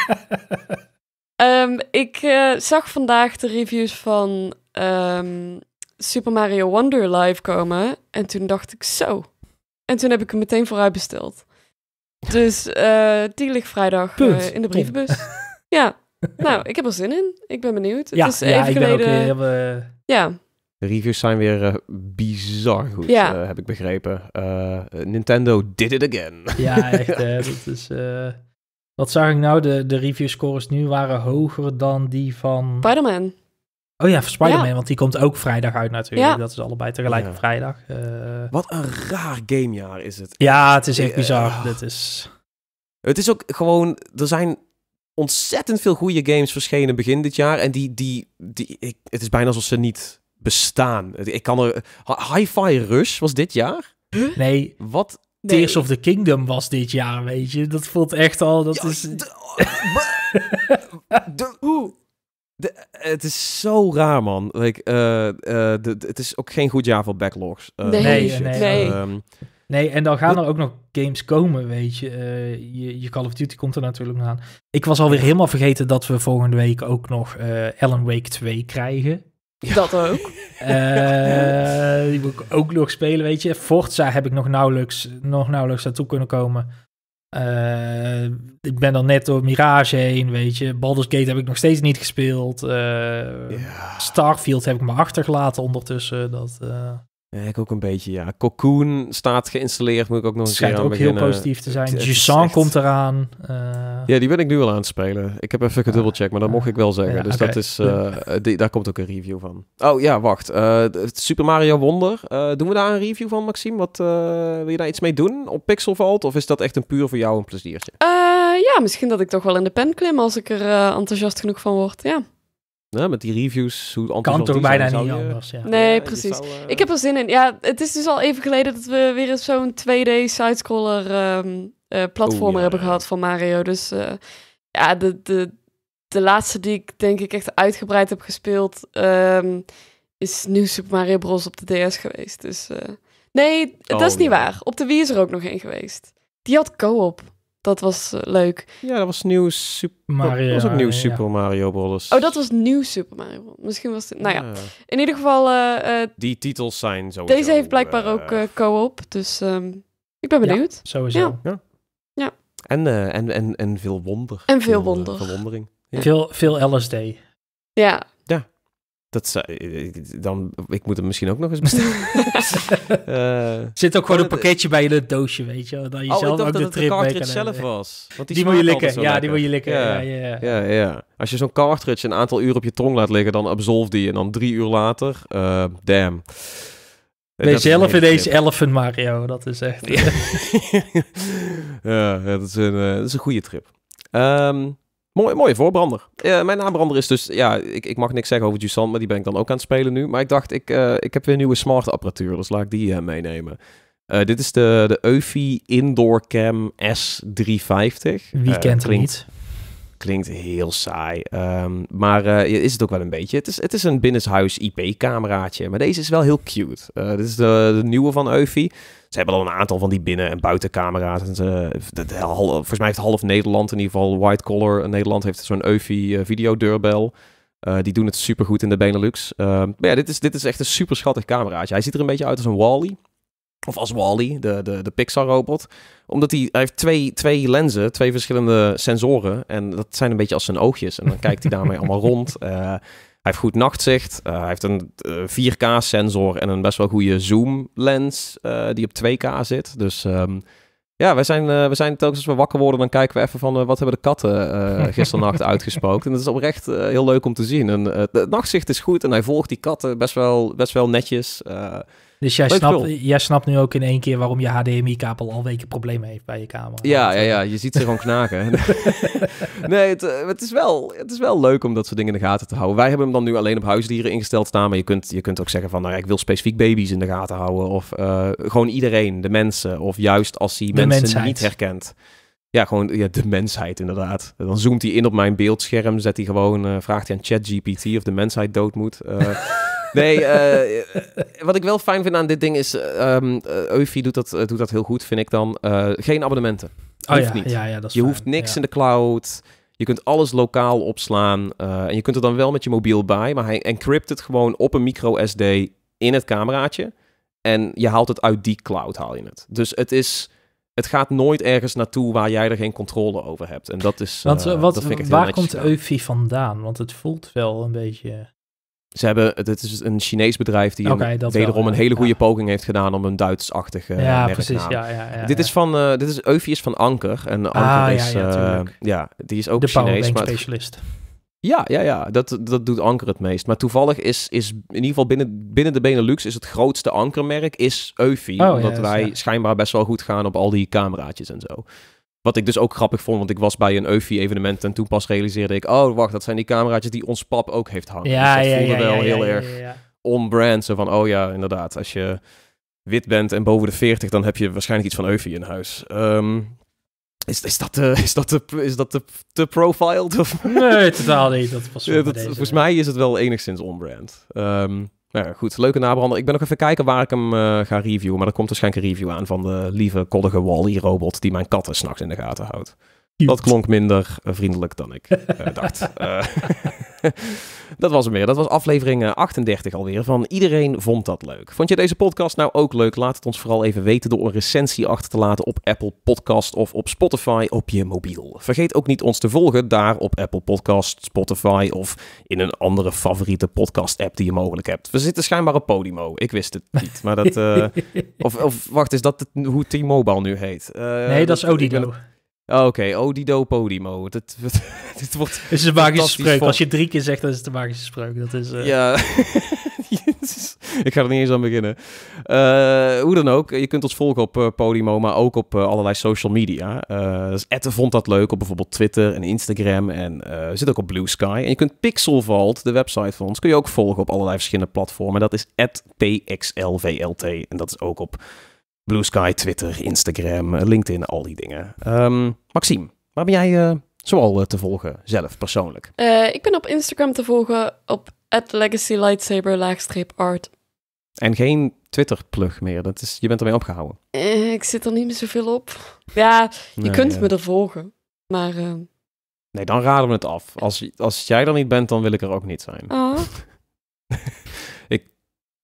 Ehm, ik zag vandaag de reviews van ehm, Super Mario Wonder live komen. En toen dacht ik zo. En toen heb ik hem meteen vooruit besteld. Dus eh, die ligt vrijdag eh, in de brievenbus. ja, nou, ik heb er zin in. Ik ben benieuwd. Ja, het is ja, even ik ook eh, Ja. De reviews zijn weer bizar goed, ja. heb ik begrepen. Nintendo did it again. ja, echt. Hè, dat is, wat zag ik nou? De, de review nu waren hoger dan die van... Spider-Man. Oh ja, Spider-Man, want die komt ook vrijdag uit natuurlijk. Ja. Dat is allebei tegelijk oh vrijdag. Eh. Wat een raar gamejaar is het. Ja, het is echt eh, bizar. Oh. Dit is... Het is ook gewoon... Er zijn ontzettend veel goede games verschenen begin dit jaar. En die... die, die het is bijna alsof ze niet bestaan. Ik kan er... Hi-Fi Rush was dit jaar? Nee. Wat? Tears of the Kingdom was dit jaar, weet je. Dat voelt echt al... Dat is... Oh, het is zo raar, man. Eh, eh, het is ook geen goed jaar voor backlogs. Eh, nee, nee. Nee. Ehm, nee. en dan gaan er ook nog games komen, weet je. je. je. Call of Duty komt er natuurlijk naar. aan. Ik was alweer helemaal vergeten dat we volgende week ook nog Alan Wake 2 krijgen. Dat ook. die moet ik ook nog spelen, weet je. Forza heb ik nog nauwelijks, nog nauwelijks naartoe kunnen komen. Eh, ik ben dan net door Mirage heen, weet je. Baldur's Gate heb ik nog steeds niet gespeeld. Eh, Starfield heb ik me achtergelaten ondertussen. Dat, eh ik ook een beetje, ja. Cocoon staat geïnstalleerd, moet ik ook nog eens Schijnt ook heel positief te zijn. Jussan echt... komt eraan. Eh. Ja, die ben ik nu al aan het spelen. Ik heb even gedubbelcheckt, maar dat mocht ah. ik wel zeggen. dus dat is, uh, daar komt ook een review van. Oh ja, wacht. Uh, Super Mario Wonder. doen we daar een review van, Maxime? Wat, wil je daar iets mee doen op Pixelvault? Of is dat echt een puur voor jou een pleziertje? ja, misschien dat ik toch wel in de pen klim als ik er enthousiast genoeg van word, ja met die reviews, hoe Kan bijna niet anders, ja. Nee, precies. Eh, ik heb er zin in. Ja, het is dus al even geleden dat we weer zo'n 2D sidescroller um, uh, platformer hebben gehad van Mario. Dus eh, ja, de, de, de laatste die ik denk ik echt uitgebreid heb gespeeld, ehm, is nu Super Mario Bros. op de DS geweest. Dus nee, dat is oh, niet waar. Op de Wii is er ook nog één geweest. Die had co-op. Dat was eh, leuk. Ja, dat was nieuw Super Mario. Dat was ook nieuw Super Mario Bros. Oh, dat was nieuw Super Mario Bros. Misschien was het... Nou ja, in ieder geval... Eh, eh, Die titels zijn zo. Deze heeft blijkbaar ook uh, co-op, dus ehm, ik ben benieuwd. sowieso. Ja. ja. En, en, en, en veel wonder. En veel, veel wonder. verwondering. Veel, veel LSD. Ja, dat dan, ik moet hem misschien ook nog eens bestellen. uh, Zit ook gewoon een pakketje bij je het doosje, weet je. Dan je oh, dat de trip het cartridge zelf was. Want die, die moet je likken. Ja, die moet je likken. Ja, ja, ja. ja, Als je zo'n cartridge een aantal uur op je tong laat liggen, dan absolve die. En dan drie uur later, uh, damn. Ben zelf in deze Elephant Mario, dat is echt... ja, dat, is een, eh, dat is een goede trip. Ehm, Mooi, mooie voorbrander. mijn naambrander is dus, ja, ik, ik mag niks zeggen over Jusant, maar die ben ik dan ook aan het spelen nu. Maar ik dacht, ik, eh, ik heb weer nieuwe smart apparatuur, dus laat ik die eh, meenemen. Eh, dit is de, de Eufy Indoor Cam S350. Wie kent het niet? Klinkt heel saai, ehm, maar is het ook wel een beetje. Het is, het is een binnenshuis IP-cameraatje, maar deze is wel heel cute. dit is de, de nieuwe van Eufy ze hebben al een aantal van die binnen- en buitencamera's. En ze, de, de, hal, volgens mij heeft half Nederland, in ieder geval white collar Nederland, heeft zo'n Eufy eh, videodeurbel. Uh, die doen het supergoed in de Benelux. Eh, maar ja, dit is, dit is echt een super schattig cameraatje. Hij ziet er een beetje uit als een Wally. Of als Wally, de, de, de Pixar-robot. Omdat hij, hij heeft twee, twee lenzen, twee verschillende sensoren. En dat zijn een beetje als zijn oogjes. En dan kijkt hij daarmee allemaal rond. Uh, hij heeft goed nachtzicht. Eh, hij heeft een 4K-sensor eh, en een best wel goede zoom-lens eh, die op 2K zit. Dus ehm, ja, we zijn, we zijn telkens als we wakker worden, dan kijken we even van wat hebben de katten gisternacht uitgespookt. En dat is oprecht heel leuk om te zien. het nachtzicht is goed en hij volgt die katten best wel, best wel netjes. Dus jij, snapt, nu ook in één keer waarom je HDMI-kabel al weken problemen heeft bij je camera. Ja, ja, ja, je ziet ze gewoon knaken. nee, het, eh, het, is wel, het is wel leuk om dat soort dingen in de gaten te houden. Wij hebben hem dan nu alleen op huisdieren ingesteld staan. Maar je kunt, je kunt ook zeggen van, nou, ik wil specifiek baby's in de gaten houden. Of eh, gewoon iedereen, de mensen. Of juist als hij mensen niet herkent. Ja, gewoon ja, de mensheid inderdaad. Dan zoomt hij in op mijn beeldscherm, zet hij gewoon, eh, vraagt hij aan ChatGPT of de mensheid dood moet. Nee, eh, wat ik wel fijn vind aan dit ding is... Um, doet dat, doet dat heel goed, vind ik dan. geen abonnementen. Oh, ja, niet. Ja, ja, dat is je hoeft niks in de cloud. Je kunt alles lokaal opslaan. en je kunt er dan wel met je mobiel bij. Maar hij encrypt het gewoon op een micro SD in het cameraatje. En je haalt het uit die cloud, haal je het. Dus het is... Het gaat nooit ergens naartoe waar jij er geen controle over hebt. En dat is. Want, dat vind ik waar komt Eufy vandaan? Want het voelt wel een beetje ze hebben, het is een Chinees bedrijf die okay, een, wederom een hele goede ja. poging heeft gedaan om een duits achtige eh, ja, precies, ja, ja, dit is van, eh, dit is Eufie is van Anker en ah, Anker is, ja, eh, ja, die is ook de Chinees. maar specialist. Ja, ja, ja. Dat, dat doet Anker het meest. Maar toevallig is, is in ieder geval binnen, binnen de Benelux is het grootste Ankermerk is Eufy. Oh, omdat wij schijnbaar best wel goed gaan op al die cameraatjes en zo. Wat ik dus ook grappig vond, want ik was bij een Eufy-evenement en toen pas realiseerde ik... Oh, wacht, dat zijn die cameraatjes die ons pap ook heeft hangen. Ja, dus dat ja, voelde wel heel erg on-brand. Zo van, oh ja, inderdaad, als je wit bent en boven de 40, dan heb je waarschijnlijk iets van Eufy in huis. Ehm, is, is dat, is eh, dat, is dat te profiled? Nee, totaal niet. Dat was ja, Volgens mij is het wel enigszins on-brand. Um, ehm, nou ja, goed, leuke nabrander. Ik ben nog even kijken waar ik hem eh, ga reviewen. Maar er komt waarschijnlijk een review aan van de lieve koddige Wally-robot die mijn katten s'nachts in de gaten houdt. Dat klonk minder eh, vriendelijk dan ik eh, dacht. Eh, dat was hem Dat was aflevering 38 alweer van Iedereen Vond Dat Leuk. Vond je deze podcast nou ook leuk? Laat het ons vooral even weten door een recensie achter te laten op Apple Podcast of op Spotify op je mobiel. Vergeet ook niet ons te volgen daar op Apple Podcast, Spotify of in een andere favoriete podcast app die je mogelijk hebt. We zitten schijnbaar op Podimo. Ik wist het niet. Maar dat, of, of, wacht, is dat het, hoe T-Mobile nu heet? nee, dat is Odido. Ah, oké, Odido oh, Podimo. Dat, wordt het is een magische spreuk. Als je drie keer zegt, dan is het een magische spreuk. Dat is, eh, Ja, ik ga er niet eens aan beginnen. Eh, hoe dan ook, je kunt ons volgen op eh, Podimo, maar ook op allerlei social media. dus Ette vond dat leuk op bijvoorbeeld Twitter en Instagram en zit ook op Blue Sky. En je kunt Pixel Vault, de website van ons, kun je ook volgen op allerlei verschillende platformen. Dat is @pxlvlt en dat is ook op Blue Sky, Twitter, Instagram, eh, LinkedIn, al die dingen. Ehm, Maxime, waar ben jij eh, zoal eh, te volgen zelf persoonlijk? ik ben op Instagram te volgen op legacylightsaber-art. En geen Twitter-plug meer. Dat is, je bent ermee opgehouden. ik zit er niet meer zoveel op. Ja, je kunt me er volgen. Maar. Uh... Nee, dan raden we het af. Als, als jij er niet bent, dan wil ik er ook niet zijn. Oh.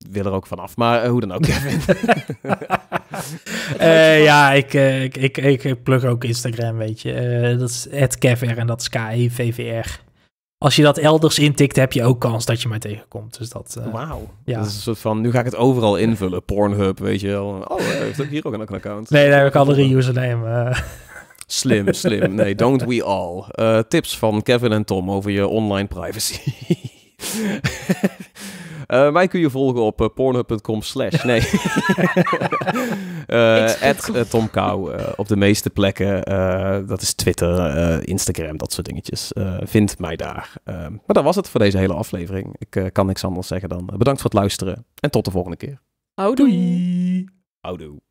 wil er ook vanaf, maar eh, hoe dan ook. Eh, ja, ik, eh, ik, ik, ik, plug ook Instagram, weet je. dat is het en dat is KIVVR. E Als je dat elders intikt, heb je ook kans dat je mij tegenkomt. Dus dat. Wauw. Ja. Dat is een soort van. Nu ga ik het overal invullen. Pornhub, weet je wel. Oh, heeft ook hier ook een account? Nee, daar heb ik een drie username. Slim, slim. Nee, don't we all. tips van Kevin en Tom over je online privacy. Uh, eh, mij kun je volgen op eh, pornhub.com slash. Nee. uh, Tom Kou op de meeste plekken. dat is Twitter, Instagram, dat soort dingetjes. vind mij daar. maar dat was het voor deze hele aflevering. Ik kan niks anders zeggen dan bedankt voor het luisteren. En tot de volgende keer. Houdoe. Houdoe.